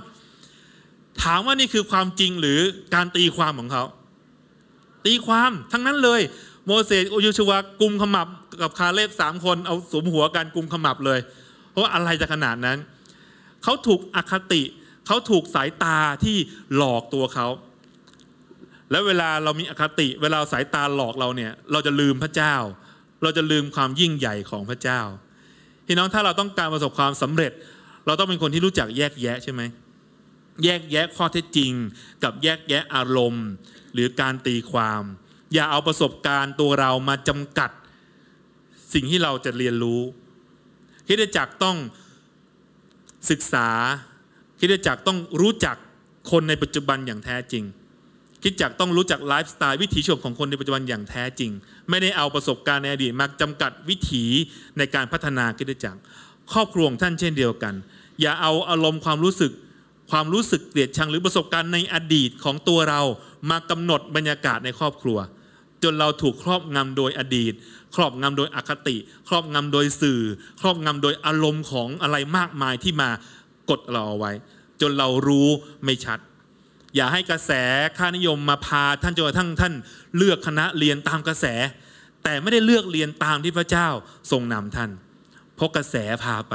ถามว่านี่คือความจริงหรือการตีความของเขา ตีความทั้งนั้นเลย โมเสสโยูชวากุมขมับกับคาเลบสามคนเอาสมหัวกันกุมขมับเลย เพราะอะไรจะขนาดนั้น เขาถูกอคติ เขาถูกสายตาที่หลอกตัวเขาและเวลาเรามีอคติเวลาสายตาหลอกเราเนี่ยเราจะลืมพระเจ้า เราจะลืมความยิ่งใหญ่ของพระเจ้าพี่น้องถ้าเราต้องการประสบความสำเร็จ เราต้องเป็นคนที่รู้จักแยกแยะใช่ไหม แยกแยะข้อเท็จจริง กับแยกแยะอารมณ์หรือการตีความ อย่าเอาประสบการณ์ตัวเรามาจำกัดสิ่งที่เราจะเรียนรู้คิดได้จักต้องศึกษาคิดได้จักต้องรู้จักคนในปัจจุบันอย่างแท้จริงคิดจักต้องรู้จักไลฟ์สไตล์วิถีชีวิตของคนในปัจจุบันอย่างแท้จริง ไม่ได้เอาประสบการณ์ในอดีต มาจำกัดวิถีในการพัฒนาคิดจักครอบครัวท่านเช่นเดียวกัน อย่าเอาอารมณ์ความรู้สึก ความรู้สึกเกลียดชังหรือประสบการณ์ในอดีตของตัวเรามากำหนดบรรยากาศในครอบครัว จนเราถูกครอบงำโดยอดีต ครอบงำโดยอคติ ครอบงำโดยสื่อ ครอบงำโดยอารมณ์ของอะไรมากมายที่มากดเราเอาไว้ จนเรารู้ไม่ชัดอย่าให้กระแสค่านิยมมาพาท่านจนกระทั่งท่าน เลือกคณะเรียนตามกระแส แต่ไม่ได้เลือกเรียนตามที่พระเจ้าทรงนำท่านเพราะกระแสพาไป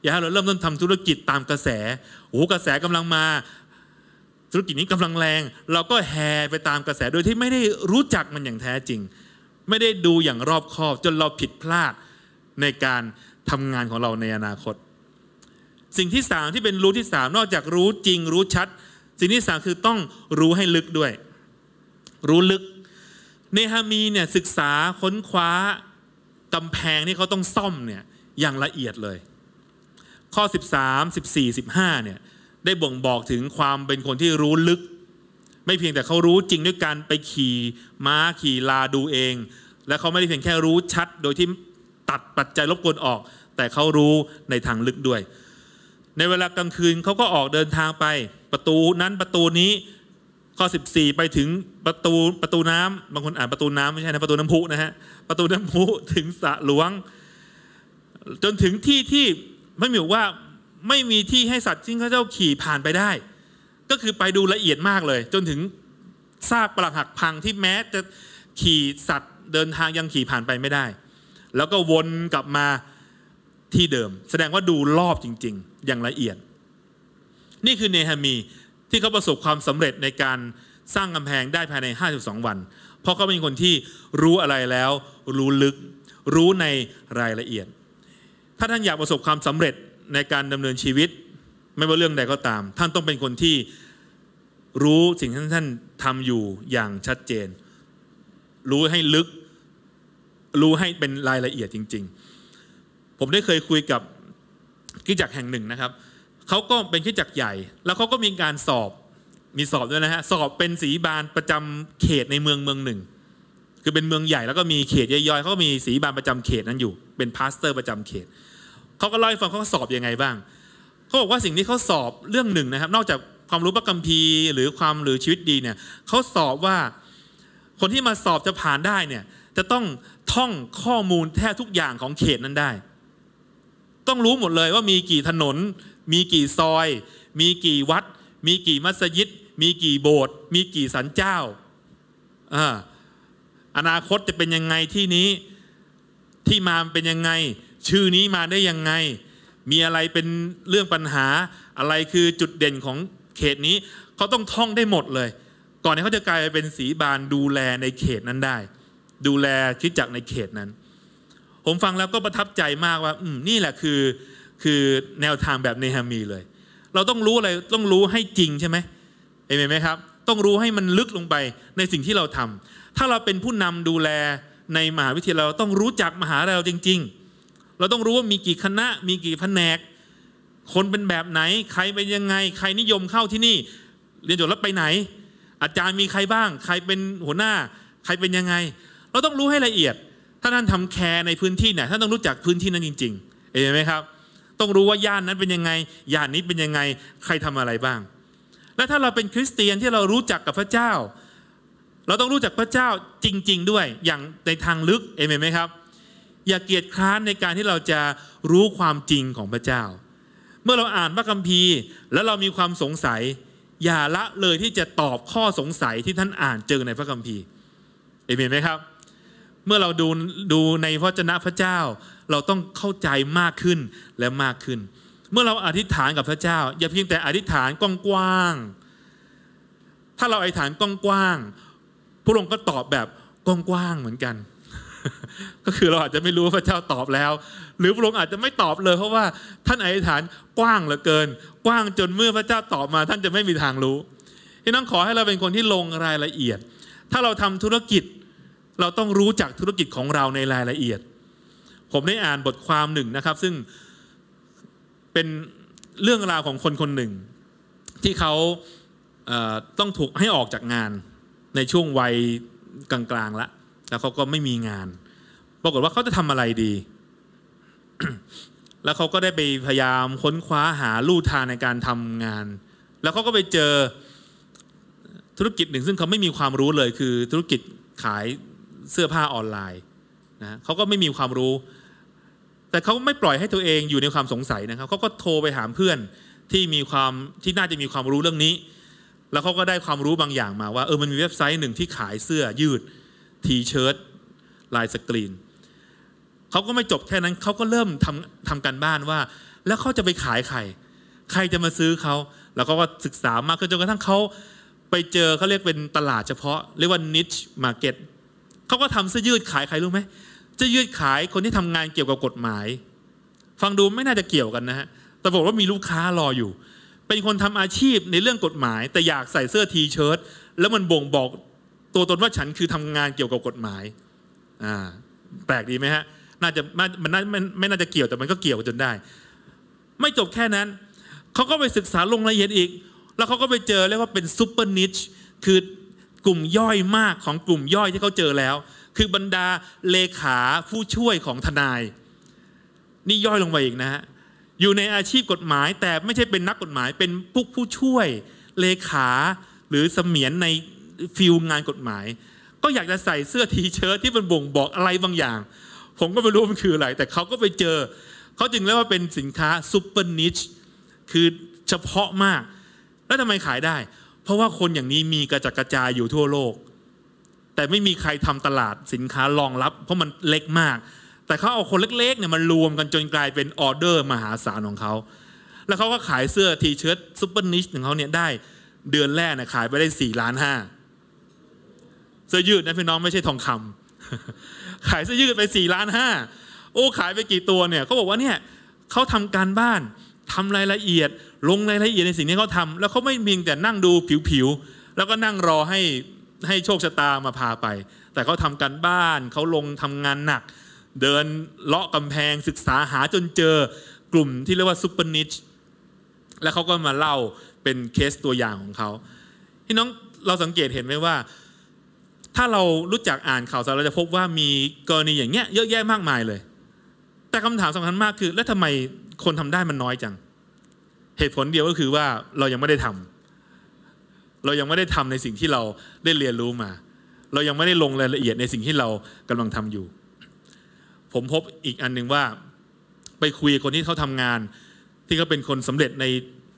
อย่าให้เราเริ่มต้นทำธุรกิจตามกระแสโอ้กระแสกำลังมาธุรกิจนี้กำลังแรง เราก็แห่ไปตามกระแสโดยที่ไม่ได้รู้จักมันอย่างแท้จริง ไม่ได้ดูอย่างรอบคอบจนเราผิดพลาดในการทำงานของเราในอนาคต สิ่งที่สามที่เป็นรู้ที่สามนอกจากรู้จริงรู้ชัดสิ่งที่สามคือต้องรู้ให้ลึกด้วย รู้ลึก เนฮามีเนี่ยศึกษาค้นคว้า กำแพงที่เขาต้องซ่อมเนี่ยอย่างละเอียดเลย ข้อ 13 14 15เนี่ย ได้บ่งบอกถึงความเป็นคนที่รู้ลึก ไม่เพียงแต่เขารู้จริงด้วยการไปขี่ ม้าขี่ลาดูเอง และเขาไม่ได้เพียงแค่รู้ชัด โดยที่ ตัดปัจจัยลบกวนออก แต่เขารู้ในทางลึกด้วย ในเวลากลางคืนเขาก็ออกเดินทางไปประตูนั้นประตูนี้ข้อ 14 ไปถึงประตูประตูน้ำบางคนอ่านประตูน้ำไม่ใช่นะประตูน้ำพุนะฮะประตูน้ำพุถึงสะหลวง จนถึงที่ที่ไม่มีว่าไม่มีที่ให้สัตว์ที่ข้าเจ้าขี่ผ่านไปได้ ก็คือไปดูละเอียดมากเลย จนถึงซากปรักหักพังที่แม้จะขี่สัตว์เดินทางยังขี่ผ่านไปไม่ได้ แล้วก็วนกลับมาที่เดิม แสดงว่าดูรอบจริง ๆ อย่างละเอียดนี่คือเนฮามีที่เขาประสบความสำเร็จในการสร้างกำแพงได้ภายใน 52 วัน เพราะเขาเป็นคนที่รู้อะไรแล้ว รู้ลึก รู้ในรายละเอียด ถ้าท่านอยากประสบความสำเร็จในการดำเนินชีวิต ไม่ว่าเรื่องใดก็ตาม ท่านต้องเป็นคนที่รู้สิ่งที่ท่านทำอยู่อย่างชัดเจน รู้ให้ลึก รู้ให้เป็นรายละเอียดจริงๆ ผมได้เคยคุยกับกิจจักแห่งหนึ่งนะครับเขาก็เป็นขี้จักใหญ่ แล้วเขาก็มีการสอบ มีสอบด้วยนะฮะสอบเป็นสีบานประจำเขตในเมืองเมืองหนึ่ง คือเป็นเมืองใหญ่แล้วก็มีเขตย่อยๆ เขาก็มีสีบานประจำเขตนั้นอยู่เป็นพาสเตอร์ประจำเขต เขาก็เล่าให้ฟังเขาสอบยังไงบ้างเขาบอกว่าสิ่งที่เขาสอบเรื่องหนึ่งนะครับ นอกจากความรู้ประกัมพีหรือความหรือชีวิตดีเนี่ย เขาสอบว่าคนที่มาสอบจะผ่านได้เนี่ย จะต้องท่องข้อมูลแทบทุกอย่างของเขตนั้นได้ ต้องรู้หมดเลยว่ามีกี่ถนนมีกี่ซอย มีกี่วัด มีกี่มัสยิด มีกี่โบสถ์ มีกี่สันเจ้า อนาคตจะเป็นยังไงที่นี้ ที่มาเป็นยังไง ชื่อนี้มาได้ยังไง มีอะไรเป็นเรื่องปัญหา อะไรคือจุดเด่นของเขตนี้ เขาต้องท่องได้หมดเลย ก่อนที่เขาจะกลายเป็นสีบานดูแลในเขตนั้นได้ ดูแลคิดจักในเขตนั้น ผมฟังแล้วก็ประทับใจมากว่า อืมนี่แหละคือคือแนวทางแบบเนฮามีเลย เราต้องรู้อะไร ต้องรู้ให้จริงใช่ไหมเห็นไหมครับ ต้องรู้ให้มันลึกลงไปในสิ่งที่เราทำ ถ้าเราเป็นผู้นำดูแลในมหาวิทยาลัยเราต้องรู้จักมหาวลัยเราจริง ๆ เราต้องรู้ว่ามีกี่คณะ มีกี่แผนก คนเป็นแบบไหนใครเป็นยังไง ใครนิยมเข้าที่นี่เรียนจบแล้วไปไหน อาจารย์มีใครบ้าง ใครเป็นหัวหน้า ใครเป็นยังไงเราต้องรู้ให้ละเอียด ถ้าท่านทำแคร์ในพื้นที่เนี่ยท่านต้องรู้จักพื้นที่นั้นจริงๆ เห็นไหมครับต้องรู้ว่าย่านนั้นเป็นยังไงย่านนี้เป็นยังไงใครทำอะไรบ้าง และถ้าเราเป็นคริสเตียนที่เรารู้จักกับพระเจ้า เราต้องรู้จักพระเจ้าจริงๆด้วยอย่างในทางลึกเอเมนไหมครับ อย่าเกียจคร้านในการที่เราจะรู้ความจริงของพระเจ้า เมื่อเราอ่านพระคัมภีร์ แล้วเรามีความสงสัยอย่าละเลยที่จะตอบข้อสงสัยที่ท่านอ่านเจอในพระคัมภีร์เอเมนไหมครับ เมื่อเราดูดูในพระเจนะพระเจ้าเราต้องเข้าใจมากขึ้นและมากขึ้น เมื่อเราอธิษฐานกับพระเจ้า อย่าเพียงแต่อธิษฐานกว้างๆถ้าเราอธิษฐานกว้างๆพระองค์ก็ตอบแบบกว้างๆเหมือนกัน ก็คือเราอาจจะไม่รู้ว่าพระเจ้าตอบแล้ว หรือพระองค์อาจจะไม่ตอบเลยเพราะว่า ท่านอธิษฐานกว้างเหลือเกิน กว้างจนเมื่อพระเจ้าตอบมา ท่านจะไม่มีทางรู้ที่น้องขอให้เราเป็นคนที่ลงรายละเอียด ถ้าเราทำธุรกิจ เราต้องรู้จักธุรกิจของเราในรายละเอียดผมได้อ่านบทความหนึ่งนะครับ ซึ่งเป็นเรื่องราวของคนคนหนึ่ง ที่เขาเต้องถูกให้ออกจากงานในช่วงวัยกลางๆละ แล้วเขาก็ไม่มีงาน ปรากฏว่าเขาจะทำอะไรดี แล้วเขาก็ได้ไปพยายามค้นคว้าหาลู่ทางในการทำงาน แล้วเขาก็ไปเจอธุรกิจหนึ่งซึ่งเขาไม่มีความรู้เลย คือธุรกิจขายเสื้อผ้าออนไลน์นะเขาก็ไม่มีความรู้แต่เขาไม่ปล่อยให้ตัวเองอยู่ในความสงสัยนะครับเขาก็โทรไปหาเพื่อนที่มีความที่น่าจะมีความรู้เรื่องนี้ แล้วเขาก็ได้ความรู้บางอย่างมาว่าเออมันมีเว็บไซต์หนึ่งที่ขายเสื้อยืดทีเชิ้ตลายสกรีนเขาก็ไม่จบแค่นั้นเขาก็เริ่มทำทำการบ้านว่า แล้วเขาจะไปขายใครใครจะมาซื้อเขาแล้วก็ศึกษามากจนกระทั่งเขาไปเจอเขาเรียกเป็นตลาดเฉพาะเรียกว่า niche market เขาก็ทำเสื้อยืดขายใครรู้ไหมจะยืดขายคนที่ทำงานเกี่ยวกับกฎหมาย ฟังดูไม่น่าจะเกี่ยวกันนะฮะ แต่บอกว่ามีลูกค้ารออยู่ เป็นคนทำอาชีพในเรื่องกฎหมาย แต่อยากใส่เสื้อทีเชิ้ตแล้วมันบ่งบอกตัวตนว่าฉันคือทำงานเกี่ยวกับกฎหมาย อ่า แปลกดีไหมฮะน่าจะมันน่าไม่น่าจะเกี่ยวแต่มันก็เกี่ยวจนได้ ไม่จบแค่นั้น เขาก็ไปศึกษาลงรายละเอียดอีก แล้วเขาก็ไปเจอเรียกว่าเป็นซูเปอร์นิชคือกลุ่มย่อยมากของกลุ่มย่อยที่เขาเจอแล้วคือบรรดาเลขาผู้ช่วยของทนาย นี่ย่อยลงไปอีกนะฮะ อยู่ในอาชีพกฎหมาย แต่ไม่ใช่เป็นนักกฎหมายเป็นผู้ผู้ช่วยเลขาหรือเสมียนในฟิลงานกฎหมาย ก็อยากจะใส่เสื้อทีเชิ้ตที่มันบ่งบอกอะไรบางอย่าง ผมก็ไม่รู้มันคืออะไร แต่เขาก็ไปเจอ เขาจึงเรียกว่าเป็นสินค้าซูเปอร์นิชคือเฉพาะมาก แล้วทำไมขายได้ เพราะว่าคนอย่างนี้มีกระจัดกระจายอยู่ทั่วโลกแต่ไม่มีใครทำตลาดสินค้ารองรับ เพราะมันเล็กมาก แต่เขาเอาคนเล็กๆเนี่ยมารวมกันจนกลายเป็นออเดอร์มหาศาลของเขา แล้วเขาก็ขายเสื้อทีเชิ้ตซูเปอร์นิชของเขาเนี่ยได้ เดือนแรกเนี่ยขายไปได้ 4 ล้านห้าเสื้อยืดนะพี่น้องไม่ใช่ทองคำ ขายเสื้อยืดไป 4 ล้านห้า โอ้ขายไปกี่ตัวเนี่ยเขาบอกว่าเนี่ยเขาทำการบ้านทำรายละเอียดลงรายละเอียดในสิ่งที่เขาทาแล้วเขาไม่มีแต่นั่งดูผิวๆแล้วก็นั่งรอให้ให้โชคชะตามาพาไป แต่เขาทำกันบ้าน เขาลงทำงานหนัก เดิน เลาะกำแพง ศึกษาหาจนเจอกลุ่มที่เรียกว่าซูเปอร์นิช แล้วเขาก็มาเล่าเป็นเคสตัวอย่างของเขาพี่น้องเราสังเกตเห็นไหมว่า ถ้าเรารู้จักอ่านข่าวสารเราจะพบว่ามีกรณีอย่างเงี้ยเยอะแยะมากมายเลย แต่คำถามสำคัญมากคือ แล้วทำาไมคนทำได้มันน้อยจัง เหตุผลเดียวก็คือว่าเรายังไม่ได้ทำเรายังไม่ได้ทำในสิ่งที่เราได้เรียนรู้มา เรายังไม่ได้ลงรายละเอียดในสิ่งที่เรากำลังทำอยู่ ผมพบอีกอันหนึ่งว่า ไปคุยคนที่เขาทำงาน ที่เขาเป็นคนสำเร็จใน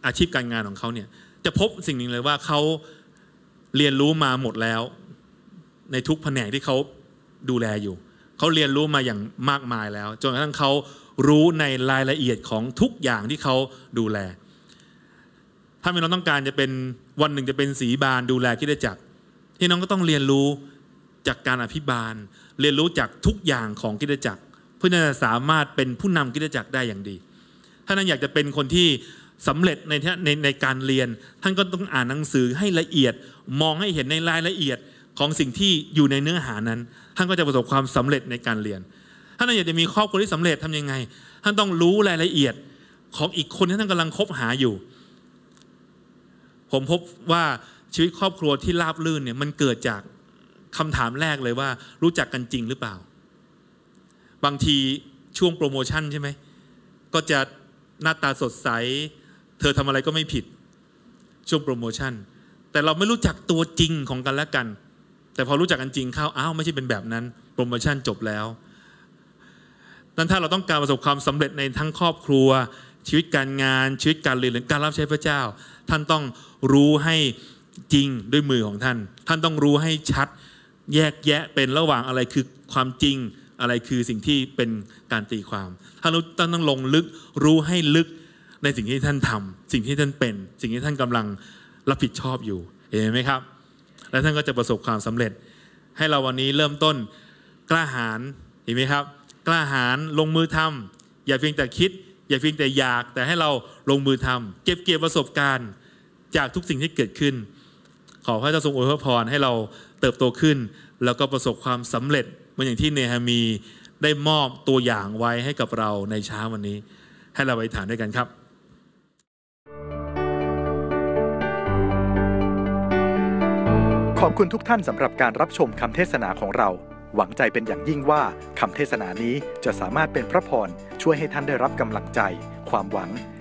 อาชีพการงานของเขาเนี่ยจะพบสิ่งหนึ่งเลยว่าเขาเรียนรู้มาหมดแล้ว ในทุกแผนกที่เขาดูแลอยู่ เขาเรียนรู้มาอย่างมากมายแล้ว จนกระทั่งเขารู้ในรายละเอียดของทุกอย่างที่เขาดูแลถ้ามีน้องต้องการจะเป็นวันหนึ่งจะเป็นสีบานดูแลคิดจักรที่น้องก็ต้องเรียนรู้จากการอภิบาล เรียนรู้จากทุกอย่างของกิจจักร เพื่อจะสามารถเป็นผู้นำกิจจักรได้อย่างดีถ้านั้นอยากจะเป็นคนที่สำเร็จในในในการเรียน ท่านก็ต้องอ่านหนังสือให้ละเอียดมองให้เห็นในรายละเอียดของสิ่งที่อยู่ในเนื้อหานั้น ท่านก็จะประสบความสำเร็จในการเรียนท่านอยากจะมีครอบครัวที่สำเร็จทํำยังไง ท่านต้องรู้รายละเอียดของอีกคนที่ท่านกำลังคบหาอยู่ผมพบว่าชีวิตครอบครัวที่ราบรื่นเนี่ยมันเกิดจากคำถามแรกเลยว่ารู้จักกันจริงหรือเปล่า บางทีช่วงโปรโมชั่นใช่ไหมก็จะหน้าตาสดใสเธอทำอะไรก็ไม่ผิด ช่วงโปรโมชั่น แต่เราไม่รู้จักตัวจริงของกันและกัน แต่พอรู้จักกันจริงเข้าอ้าว ไม่ใช่เป็นแบบนั้น โปรโมชั่นจบแล้วนั้นถ้าเราต้องการประสบความสำเร็จในทั้งครอบครัว ชีวิตการงานชีวิตการเรียนหรือการรับใช้พระเจ้า ท่านต้องรู้ให้จริงด้วยมือของท่าน ท่านต้องรู้ให้ชัดแยกแยะเป็นระหว่างอะไรคือความจริงอะไรคือสิ่งที่เป็นการตีความ ท่านต้องต้องลงลึกรู้ให้ลึกในสิ่งที่ท่านทำ สิ่งที่ท่านเป็น สิ่งที่ท่านกำลังรับผิดชอบอยู่ เห็นไหมครับ และท่านก็จะประสบความสำเร็จ ให้เราวันนี้เริ่มต้นกล้าหาญเห็นไหมครับกล้าหาญลงมือทำ อย่าเพียงแต่คิด อย่าเพียงแต่อยากแต่ให้เราลงมือทำ เก็บเกี่ยวประสบการณ์จากทุกสิ่งที่เกิดขึ้นขอพระเจ้าทรงอวยพระพรให้เราเติบโตขึ้น แล้วก็ประสบความสำเร็จเหมือนอย่างที่เนฮามีได้มอบตัวอย่างไว้ให้กับเราในเช้าวันนี้ ให้เราไปฐานด้วยกันครับ ขอบคุณทุกท่านสำหรับการรับชมคำเทศนาของเรา หวังใจเป็นอย่างยิ่งว่าคำเทศนานี้จะสามารถเป็นพระพรช่วยให้ท่านได้รับกำลังใจความหวัง